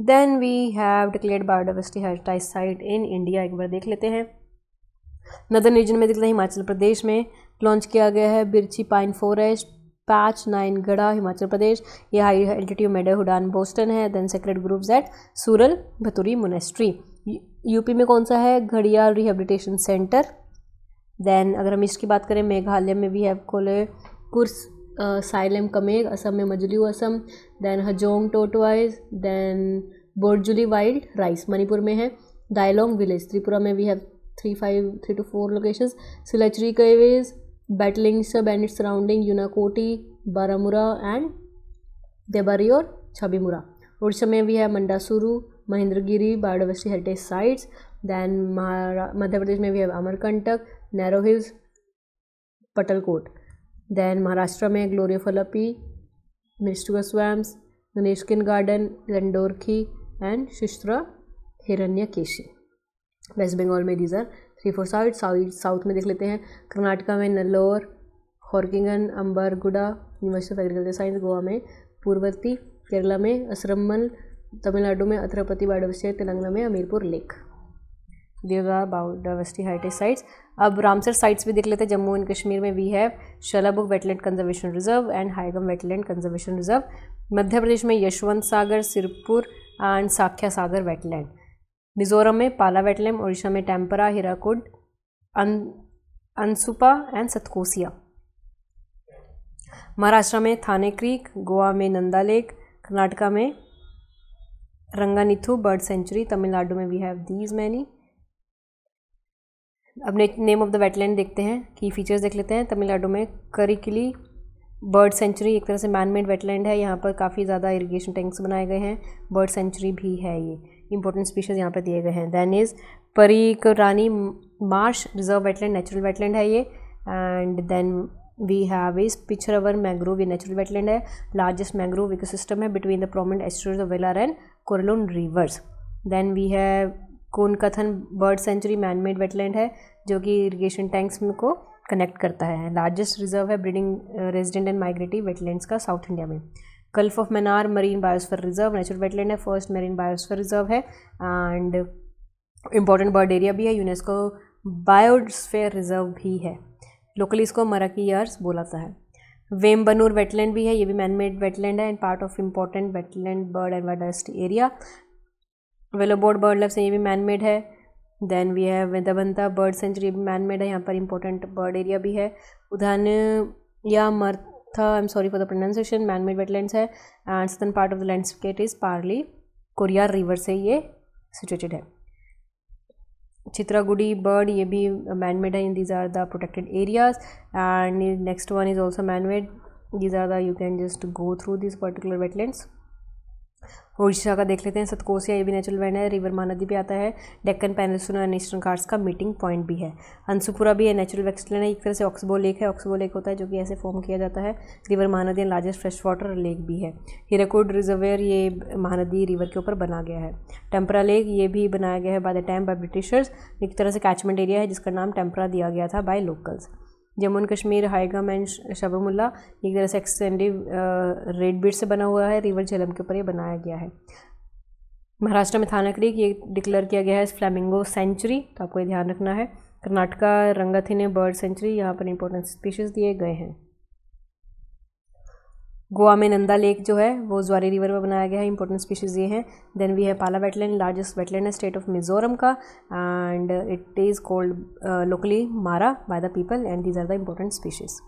then we have declare biodiversity heritage site in India एक बार देख लेते हैं नदर रीजन में देख लेते हैं हिमाचल प्रदेश में लॉन्च किया गया है बिरची पाइन फॉरेस्ट पैच नाइन गढ़ा हिमाचल प्रदेश ये हाई एल्टीट्यूड मेडर हुडान बोस्टन है देन सेक्रेट ग्रुप्स एट सूरल भतुरी मोनेस्ट्री यूपी में कौन सा है घड़ियाल रिहेबिलिटेशन सेंटर दैन अगर हम इसकी बात करें मेघालय में वी हैव कोले कुर्स साइलम कमेग असम में Majuli Assam then Hajong tortoise then Borjuli wild rice Manipur में है डायलोंग विलेज त्रिपुरा में we have three five three to four location Silachari caves बैटलिंग सब and its surrounding Unakoti Baramura and Debbari और छबीमुरा उड़ीसा में भी है Mandasaru Mahendragiri biodiversity heritage sites then Madhya Pradesh में भी है अमरकंटक नैरो हिल्स पटलकोट दैन महाराष्ट्र में फलपी myristica swamps Ganeshkhind garden Landorkhori and शिश्रा केशी वेस्ट बंगाल में these are three four sites south में देख लेते हैं कर्नाटका में Nallur Hogrekan Ambaraguda university of agriculture science Goa में पूर्वती केरला में असरमल तमिलनाडु में अत्रपति बाडवश्य तेलंगाना में Ameenpur lake there are biodiversity heritage sites अब रामसर साइट्स भी देख लेते हैं जम्मू एंड कश्मीर में we have Shallabugh wetland conservation reserve and Hygam wetland conservation reserve Madhya Pradesh में यशवंत सागर सिरपुर एंड साख्या सागर वेटलैंड मिजोरम में पाला वेटलैंड उड़ीसा में टेम्परा हिराकुड अनसुपा एंड सतकोसिया महाराष्ट्र में थाने क्रीक गोवा में नंदा लेक कर्नाटका में रंगानिथु बर्ड सेंचुरी तमिलनाडु में वी हैव दीज मैनी अब नेम ऑफ़ द वेटलैंड देखते हैं की फीचर्स देख लेते हैं तमिलनाडु में करिकली बर्ड सेंचुरी एक तरह से मैन मेड वेटलैंड है यहाँ पर काफ़ी ज़्यादा इरीगेशन टैंक्स बनाए गए हैं बर्ड सेंचुरी भी है ये इंपॉर्टेंट स्पीशीज़ यहाँ पर दिए गए हैं then is Rani marsh reserve wetland natural wetland है ये and then we have is Pichavaram mangrove ये नेचुरल वेटलैंड है लार्जेस्ट मैंग्रोव सिस्टम है between the prominent estuaries the Vellar and Coleroon rivers then we have Koonthankulam bird century manmade wetland है जो कि irrigation tanks को connect करता है लार्जेस्ट रिजर्व है breeding resident and migrative wetlands का साउथ इंडिया में gulf of Mannar marine biosphere reserve natural wetland है फर्स्ट मरीन बायोस्फर रिजर्व है एंड इम्पॉर्टेंट बर्ड एरिया भी है यूनेस्को बायोस्फेयर रिजर्व भी है लोकली इसको मराकी यर्स बोलाता है बनूर वेटलैंड भी है ये भी मैनमेड वेटलैंड है and part of important wetland bird and wild area Vellode bird लव से ये भी मैन मेड है देन वी हैव वेदाबंता बर्ड सेंचुरी भी मैन मेड है यहाँ पर इंपॉर्टेंट बर्ड एरिया भी है उदाहरण या मर्था I am sorry for the pronunciation man made wetlands है and southern part of the landscape is Palar Koraiyar river से ये सिचुएटेड है चित्रागुडी बर्ड ये भी मैन मेड है इन these are the protected areas and next one is also man made these are the you can just go through this particular wetlands Odisha का देख लेते हैं सतकोसिया ये भी नेचुरल वैंड है रिवर महानदी भी आता है डेक्कन पेनसुना नेशनल कार्ड्स का मीटिंग पॉइंट भी है अंसुपुरा भी है नेचुरल वैक्सलैंड है एक तरह से ऑक्सबो लेक है ऑक्सबो लेक होता है जो कि ऐसे फॉर्म किया जाता है river Mahanadi largest fresh water lake भी है हिराकोड रिजर्वेयर ये महानदी रिवर के ऊपर बना गया है टेम्परा लेक ये भी बनाया गया है by the time by Britishers एक तरह से कैचमेंट एरिया है जिसका नाम टेम्परा दिया गया था by locals Jammu and Kashmir Hygam and शबमुल्ला एक तरह से एक्सटेंडिव रेड बिट से बना हुआ है रिवर झेलम के ऊपर ये बनाया गया है महाराष्ट्र में थाना क्रीक ये डिक्लेयर किया गया है फ्लैमिंगो सेंचुरी तो आपको ये ध्यान रखना है कर्नाटका रंगाथिने बर्ड सेंचुरी यहाँ पर इंपॉर्टेंट स्पीशीज़ दिए गए हैं गोवा में नंदा लेक जो है वो ज्वारी रिवर पर बनाया गया है इंपॉर्टेंट स्पीशीज़ ये हैं then we have Pala wetland largest wetland है स्टेट ऑफ मिजोरम का and it is called locally Mara by the people and these are the important species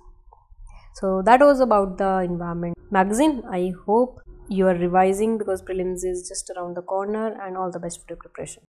so that was about the environment magazine I hope you are revising because prelims is just around the corner and all the best for preparation